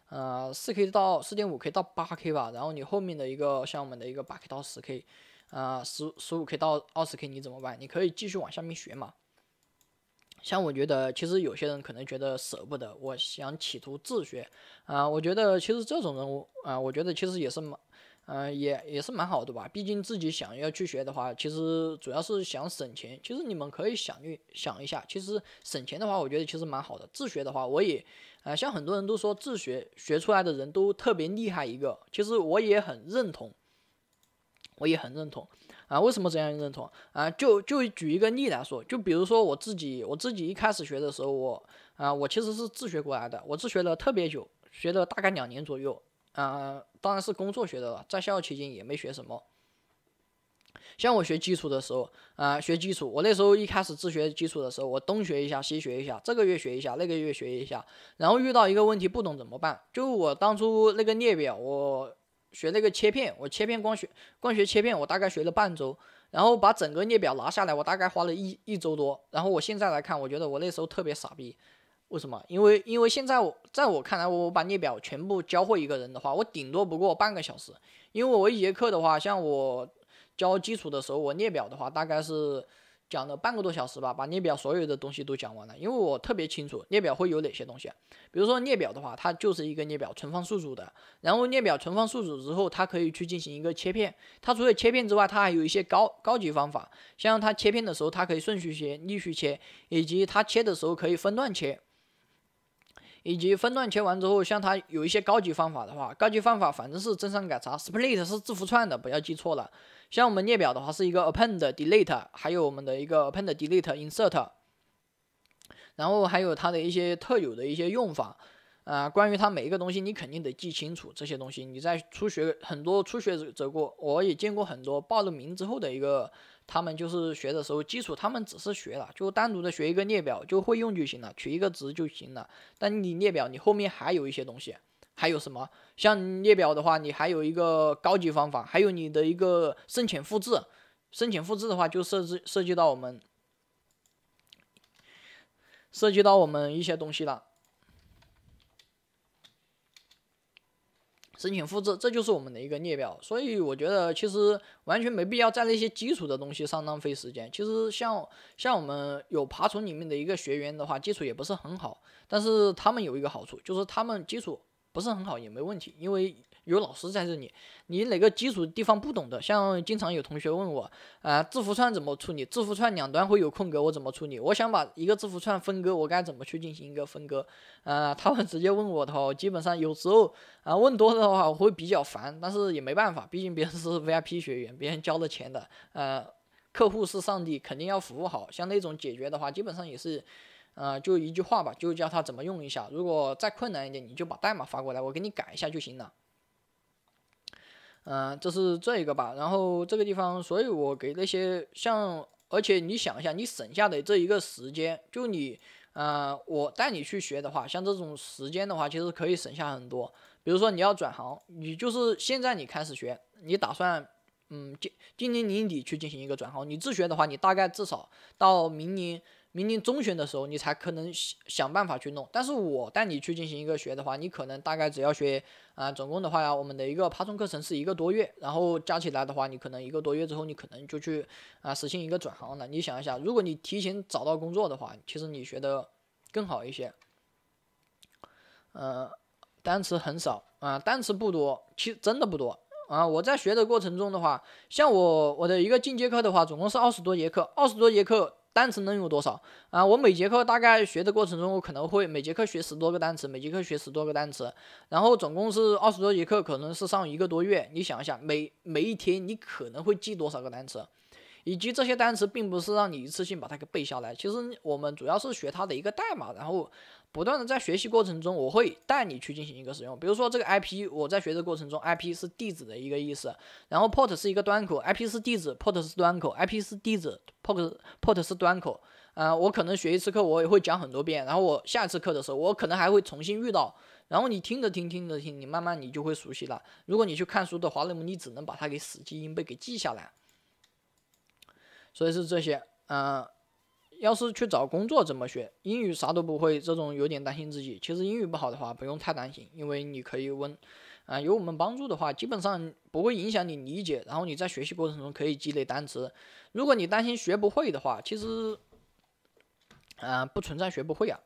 呃四 K 到四点五 K 到八 K 吧。然后你后面的一个像我们的一个八 K 到十 K。啊，十十五 k 到二十 k 你怎么办？你可以继续往下面学嘛。像我觉得，其实有些人可能觉得舍不得，我想企图自学。啊，我觉得其实这种人，物，啊，我觉得其实也是蛮，呃，也也是蛮好的吧。毕竟自己想要去学的话，其实主要是想省钱。其实你们可以想去想一下，其实省钱的话，我觉得其实蛮好的。自学的话，我也，呃，像很多人都说自学学出来的人都特别厉害一个，其实我也很认同。我也很认同啊，为什么这样认同啊？就就举一个例来说，就比如说我自己，我自己一开始学的时候，我啊，我其实是自学过来的，我自学了特别久，学了大概两年左右，啊，当然是工作学的了，在校期间也没学什么。像我学基础的时候，啊，学基础，我那时候一开始自学基础的时候，我东学一下，西学一下，这个月学一下，那个月学一下，然后遇到一个问题不懂怎么办？就我当初那个列表，我。学那个切片，我切片光学光学切片，我大概学了半周，然后把整个列表拿下来，我大概花了一一周多。然后我现在来看，我觉得我那时候特别傻逼，为什么？因为因为现在我在我看来，我把列表全部教会一个人的话，我顶多不过半个小时。因为我一节课的话，像我教基础的时候，我列表的话大概是。讲了半个多小时吧，把列表所有的东西都讲完了。因为我特别清楚列表会有哪些东西，比如说列表的话，它就是一个列表存放数组的，然后列表存放数组之后，它可以去进行一个切片。它除了切片之外，它还有一些高高级方法，像它切片的时候，它可以顺序切、逆序切，以及它切的时候可以分段切，以及分段切完之后，像它有一些高级方法的话，高级方法反正是增上改查，split 是字符串的，不要记错了。像我们列表的话，是一个 append、delete，还有我们的一个 append、delete、insert，然后还有它的一些特有的一些用法，啊，关于它每一个东西，你肯定得记清楚这些东西。你在初学很多初学者过，我也见过很多报了名之后的一个，他们就是学的时候，基础他们只是学了，就单独的学一个列表就会用就行了，取一个值就行了。但你列表，你后面还有一些东西。还有什么像列表的话，你还有一个高级方法，还有你的一个深浅复制。深浅复制的话，就涉及涉及到我们涉及到我们一些东西了。申请复制，这就是我们的一个列表。所以我觉得其实完全没必要在那些基础的东西上浪费时间。其实像像我们有爬虫里面的一个学员的话，基础也不是很好，但是他们有一个好处，就是他们基础。不是很好也没问题，因为有老师在这里。你哪个基础地方不懂的？像经常有同学问我啊，字符串怎么处理？字符串两端会有空格，我怎么处理？我想把一个字符串分割，我该怎么去进行一个分割？啊，他们直接问我的话，我基本上有时候啊问多的话我会比较烦，但是也没办法，毕竟别人是 VIP 学员，别人交了钱的。呃，客户是上帝，肯定要服务好。像那种解决的话，基本上也是。啊，就一句话吧，就教他怎么用一下。如果再困难一点，你就把代码发过来，我给你改一下就行了。嗯，这是这一个吧。然后这个地方，所以我给那些像，而且你想一下，你省下的这一个时间，就你，啊，我带你去学的话，像这种时间的话，其实可以省下很多。比如说你要转行，你就是现在你开始学，你打算，嗯，今今年年底去进行一个转行，你自学的话，你大概至少到明年。明年中旬的时候，你才可能想想办法去弄。但是我带你去进行一个学的话，你可能大概只要学啊，总共的话呀，我们的一个爬虫课程是一个多月，然后加起来的话，你可能一个多月之后，你可能就去啊实现一个转行了。你想一下，如果你提前找到工作的话，其实你学的更好一些。嗯，单词很少啊，单词不多，其实真的不多啊。我在学的过程中的话，像我我的一个进阶课的话，总共是二十多节课，二十多节课。单词能有多少啊？我每节课大概学的过程中，我可能会每节课学十多个单词，每节课学十多个单词，然后总共是二十多节课，可能是上一个多月。你想一下，每每一天你可能会记多少个单词？以及这些单词并不是让你一次性把它给背下来，其实我们主要是学它的一个代码，然后。不断的在学习过程中，我会带你去进行一个使用。比如说这个 IP，我在学的过程中，IP 是地址的一个意思，然后 port 是一个端口。IP 是地址，port 是端口。IP 是地址，port port 是端口。嗯，我可能学一次课，我也会讲很多遍。然后我下一次课的时候，我可能还会重新遇到。然后你听着听，听着听，你慢慢你就会熟悉了。如果你去看书的话，那么你只能把它给死记硬背给记下来。所以是这些，嗯。要是去找工作怎么学英语啥都不会，这种有点担心自己。其实英语不好的话不用太担心，因为你可以问，啊，有我们帮助的话，基本上不会影响你理解。然后你在学习过程中可以积累单词。如果你担心学不会的话，其实，啊，不存在学不会啊，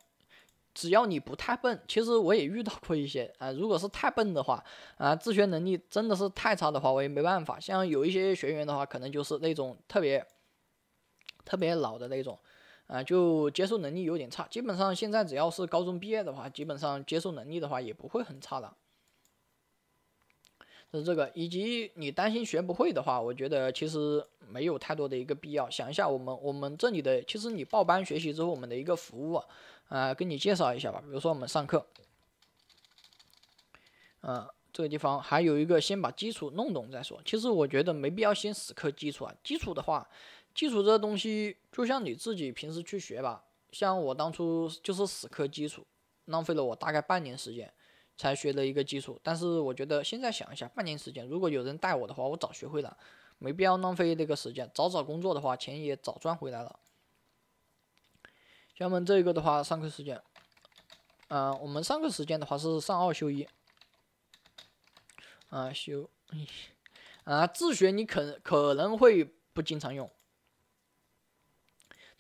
只要你不太笨。其实我也遇到过一些啊，如果是太笨的话，啊，自学能力真的是太差的话，我也没办法。像有一些学员的话，可能就是那种特别，特别老的那种。啊，就接受能力有点差。基本上现在只要是高中毕业的话，基本上接受能力的话也不会很差的。是这个，以及你担心学不会的话，我觉得其实没有太多的一个必要。想一下我们我们这里的，其实你报班学习之后，我们的一个服务，呃，跟你介绍一下吧。比如说我们上课，嗯，这个地方还有一个先把基础弄懂再说。其实我觉得没必要先死磕基础啊，基础的话。基础这东西，就像你自己平时去学吧。像我当初就是死磕基础，浪费了我大概半年时间，才学了一个基础。但是我觉得现在想一下，半年时间，如果有人带我的话，我早学会了，没必要浪费那个时间。早找工作的话，钱也早赚回来了。下面这个的话，上课时间，啊，我们上课时间的话是上二休一，啊休，啊自学你可可能会不经常用。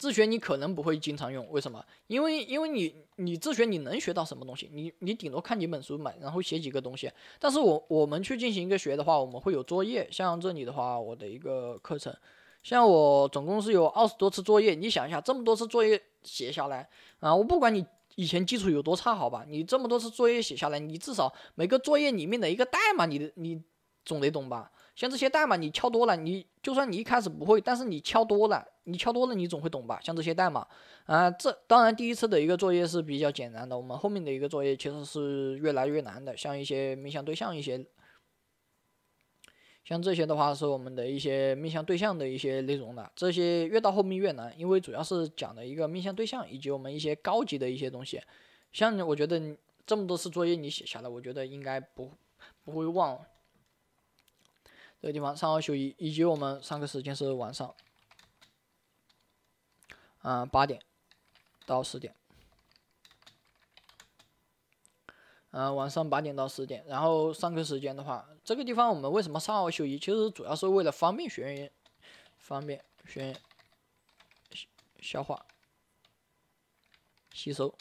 自学你可能不会经常用，为什么？因为因为你你自学你能学到什么东西？你你顶多看几本书嘛，然后写几个东西。但是我我们去进行一个学的话，我们会有作业。像这里的话，我的一个课程，像我总共是有二十多次作业。你想一下，这么多次作业写下来啊，我不管你以前基础有多差，好吧，你这么多次作业写下来，你至少每个作业里面的一个代码，你的你总得懂吧？像这些代码，你敲多了，你就算你一开始不会，但是你敲多了，你敲多了，你总会懂吧？像这些代码，啊，这当然第一次的一个作业是比较简单的，我们后面的一个作业其实是越来越难的。像一些面向对象一些，像这些的话是我们的一些面向对象的一些内容了。这些越到后面越难，因为主要是讲的一个面向对象以及我们一些高级的一些东西。像我觉得这么多次作业你写下来，我觉得应该不不会忘。这个地方上二休一，以及我们上课时间是晚上，嗯，八点到十点，嗯，晚上八点到十点。然后上课时间的话，这个地方我们为什么上二休一？其实主要是为了方便学员，方便学员消化吸收。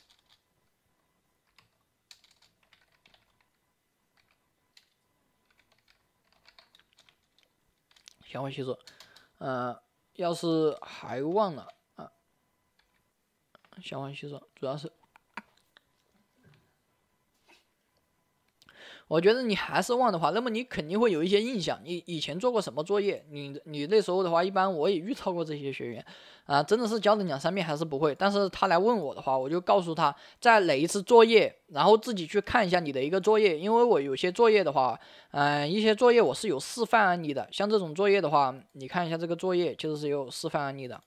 消关器材，呃，要是还忘了啊，消关器材主要是。我觉得你还是忘的话，那么你肯定会有一些印象。你以前做过什么作业？你你那时候的话，一般我也遇到过这些学员，啊，真的是教了两三遍还是不会。但是他来问我的话，我就告诉他在哪一次作业，然后自己去看一下你的一个作业。因为我有些作业的话，嗯，一些作业我是有示范案例的。像这种作业的话，你看一下这个作业，其实是有示范案例的。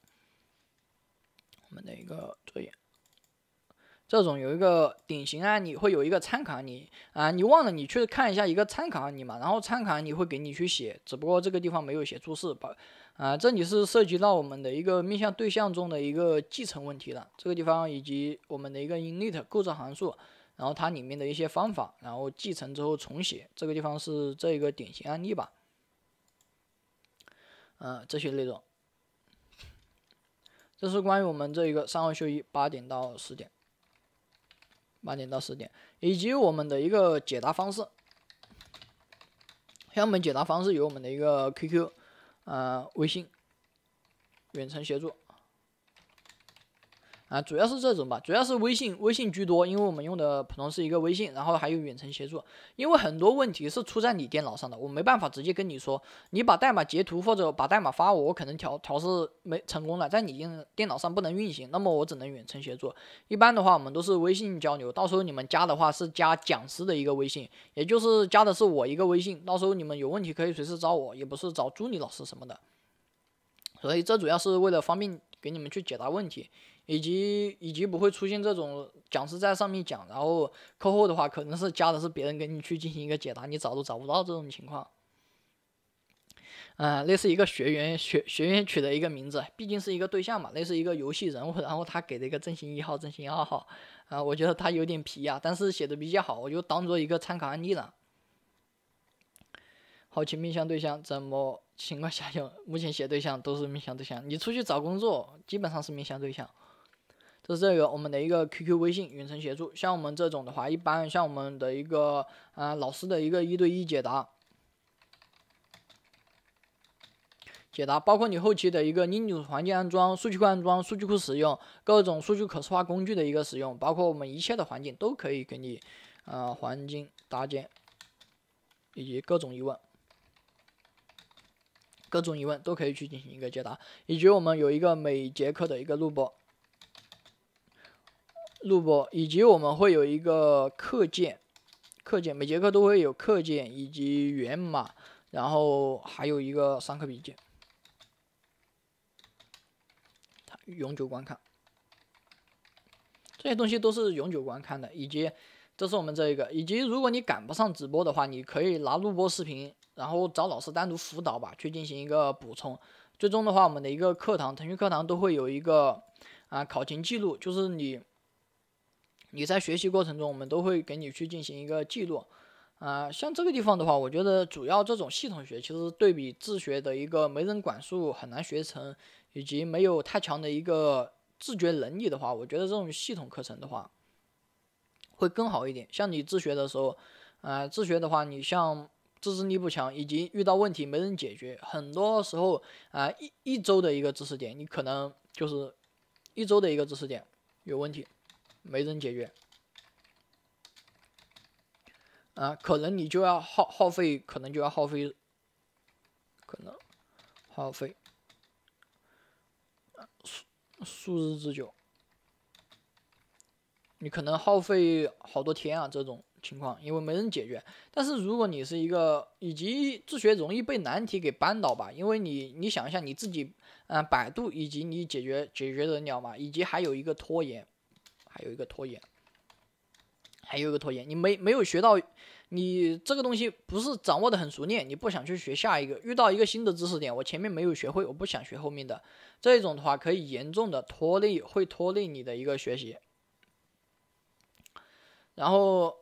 我们的一个作业。这种有一个典型案例，会有一个参考案例啊，你忘了你去看一下一个参考案例嘛。然后参考案例会给你去写，只不过这个地方没有写出是，吧？啊，这里是涉及到我们的一个面向对象中的一个继承问题了，这个地方以及我们的一个 init 构造函数，然后它里面的一些方法，然后继承之后重写，这个地方是这一个典型案例吧？啊，这些内容，这是关于我们这一个三号休一八点到十点。八点到十点，以及我们的一个解答方式。像我们解答方式有我们的一个 QQ，啊，微信远程协助。啊，主要是这种吧，主要是微信微信居多，因为我们用的普通是一个微信，然后还有远程协助，因为很多问题是出在你电脑上的，我没办法直接跟你说，你把代码截图或者把代码发我，我可能调调试没成功了，在你电电脑上不能运行，那么我只能远程协助。一般的话，我们都是微信交流，到时候你们加的话是加讲师的一个微信，也就是加的是我一个微信，到时候你们有问题可以随时找我，也不是找助理老师什么的，所以这主要是为了方便给你们去解答问题。以及以及不会出现这种讲师在上面讲，然后课后的话可能是加的是别人给你去进行一个解答，你找都找不到这种情况。嗯，那是一个学员学学员取的一个名字，毕竟是一个对象嘛，那是一个游戏人物，然后他给的一个正形一号、正形二号。啊，我觉得他有点皮呀，但是写的比较好，我就当做一个参考案例了。好，奇面向对象怎么情况下用？目前写对象都是面向对象，你出去找工作基本上是面向对象。是这个，我们的一个 QQ、微信远程协助。像我们这种的话，一般像我们的一个啊老师的一个一对一解答，解答包括你后期的一个 Linux 环境安装、数据库安装、数据库使用、各种数据可视化工具的一个使用，包括我们一切的环境都可以给你啊环境搭建，以及各种疑问，各种疑问都可以去进行一个解答，以及我们有一个每节课的一个录播。录播以及我们会有一个课件，课件每节课都会有课件以及源码，然后还有一个上课笔记，永久观看，这些东西都是永久观看的，以及这是我们这一个，以及如果你赶不上直播的话，你可以拿录播视频，然后找老师单独辅导吧，去进行一个补充。最终的话，我们的一个课堂，腾讯课堂都会有一个啊考勤记录，就是你。你在学习过程中，我们都会给你去进行一个记录，啊，像这个地方的话，我觉得主要这种系统学，其实对比自学的一个没人管束，很难学成，以及没有太强的一个自觉能力的话，我觉得这种系统课程的话，会更好一点。像你自学的时候，啊，自学的话，你像自制力不强，以及遇到问题没人解决，很多时候啊，一一周的一个知识点，你可能就是一周的一个知识点有问题。没人解决，啊，可能你就要耗耗费，可能就要耗费，可能耗费，数数日之久，你可能耗费好多天啊！这种情况，因为没人解决。但是如果你是一个，以及自学容易被难题给扳倒吧，因为你你想一下你自己，嗯，百度以及你解决解决得了吗？以及还有一个拖延。还有一个拖延，还有一个拖延，你没没有学到，你这个东西不是掌握的很熟练，你不想去学下一个，遇到一个新的知识点，我前面没有学会，我不想学后面的，这种的话可以严重的拖累，会拖累你的一个学习。然后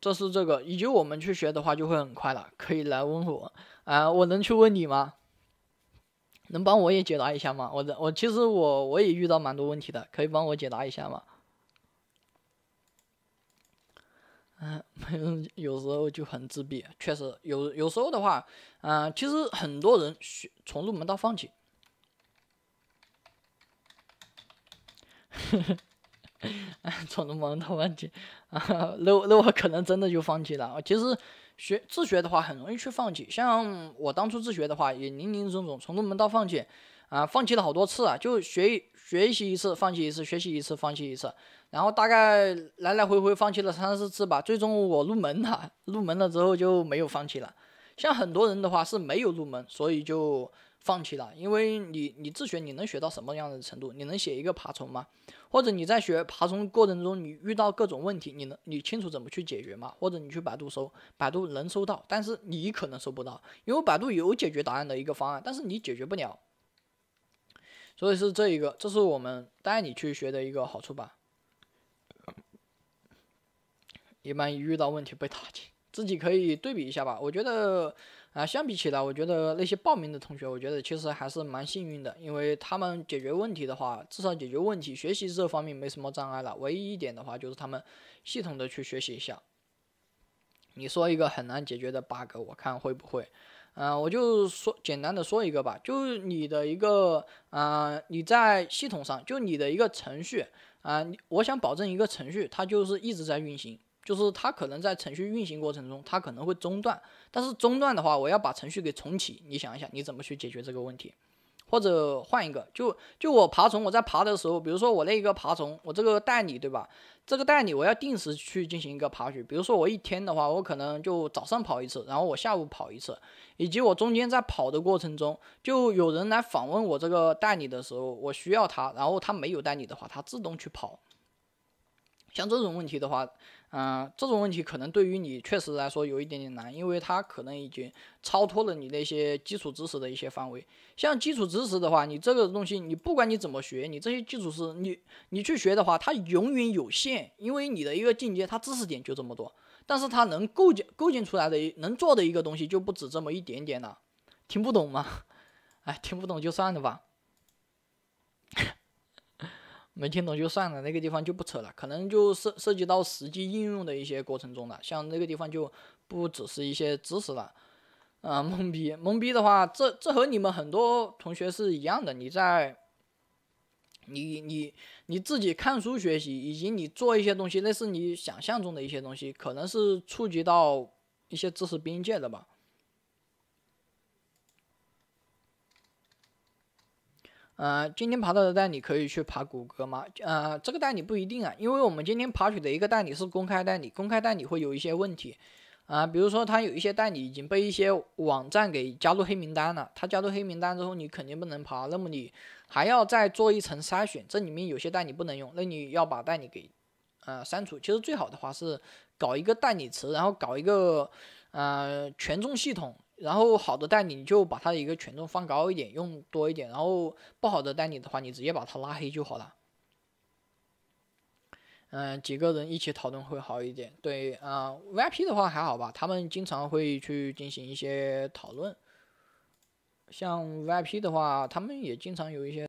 这是这个，以及我们去学的话就会很快了，可以来问我，啊，我能去问你吗？能帮我也解答一下吗？我的我其实我我也遇到蛮多问题的，可以帮我解答一下吗？嗯，有，有时候就很自闭，确实有有时候的话，嗯，其实很多人学从入门到放弃，从入门到放弃啊，那那我可能真的就放弃了啊。其实学自学的话，很容易去放弃。像我当初自学的话，也林林总总从入门到放弃啊，放弃了好多次啊，就学学习一次放弃一次，学习一次放弃一次。然后大概来来回回放弃了三四次吧，最终我入门了。入门了之后就没有放弃了。像很多人的话是没有入门，所以就放弃了。因为你你自学你能学到什么样的程度？你能写一个爬虫吗？或者你在学爬虫过程中你遇到各种问题，你能你清楚怎么去解决吗？或者你去百度搜，百度能搜到，但是你可能搜不到，因为百度有解决答案的一个方案，但是你解决不了。所以是这一个，这是我们带你去学的一个好处吧。一般一遇到问题被打击，自己可以对比一下吧。我觉得啊，相比起来，我觉得那些报名的同学，我觉得其实还是蛮幸运的，因为他们解决问题的话，至少解决问题、学习这方面没什么障碍了。唯一一点的话，就是他们系统的去学习一下。你说一个很难解决的 bug，我看会不会？嗯，我就说简单的说一个吧，就是你的一个啊，你在系统上就你的一个程序啊，我想保证一个程序它就是一直在运行。就是它可能在程序运行过程中，它可能会中断。但是中断的话，我要把程序给重启。你想一想，你怎么去解决这个问题？或者换一个，就就我爬虫，我在爬的时候，比如说我那个爬虫，我这个代理对吧？这个代理我要定时去进行一个爬取。比如说我一天的话，我可能就早上跑一次，然后我下午跑一次，以及我中间在跑的过程中，就有人来访问我这个代理的时候，我需要它，然后它没有代理的话，它自动去跑。像这种问题的话。啊，这种问题可能对于你确实来说有一点点难，因为它可能已经超脱了你那些基础知识的一些范围。像基础知识的话，你这个东西，你不管你怎么学，你这些基础是你你去学的话，它永远有限，因为你的一个进阶，它知识点就这么多。但是它能构建构建出来的，能做的一个东西就不止这么一点点了。听不懂吗？哎，听不懂就算了吧。没听懂就算了，那个地方就不扯了，可能就涉涉及到实际应用的一些过程中了。像那个地方就不只是一些知识了，啊，懵逼懵逼的话，这这和你们很多同学是一样的。你在，你你你自己看书学习，以及你做一些东西，那是你想象中的一些东西，可能是触及到一些知识边界的吧。呃，今天爬到的代理可以去爬谷歌吗？呃，这个代理不一定啊，因为我们今天爬取的一个代理是公开代理，公开代理会有一些问题，啊，比如说他有一些代理已经被一些网站给加入黑名单了，他加入黑名单之后你肯定不能爬，那么你还要再做一层筛选，这里面有些代理不能用，那你要把代理给呃删除。其实最好的话是搞一个代理池，然后搞一个呃权重系统。然后好的代理你就把他的一个权重放高一点，用多一点。然后不好的代理的话，你直接把他拉黑就好了。嗯，几个人一起讨论会好一点。对，啊，VIP 的话还好吧，他们经常会去进行一些讨论。像 VIP 的话，他们也经常有一些。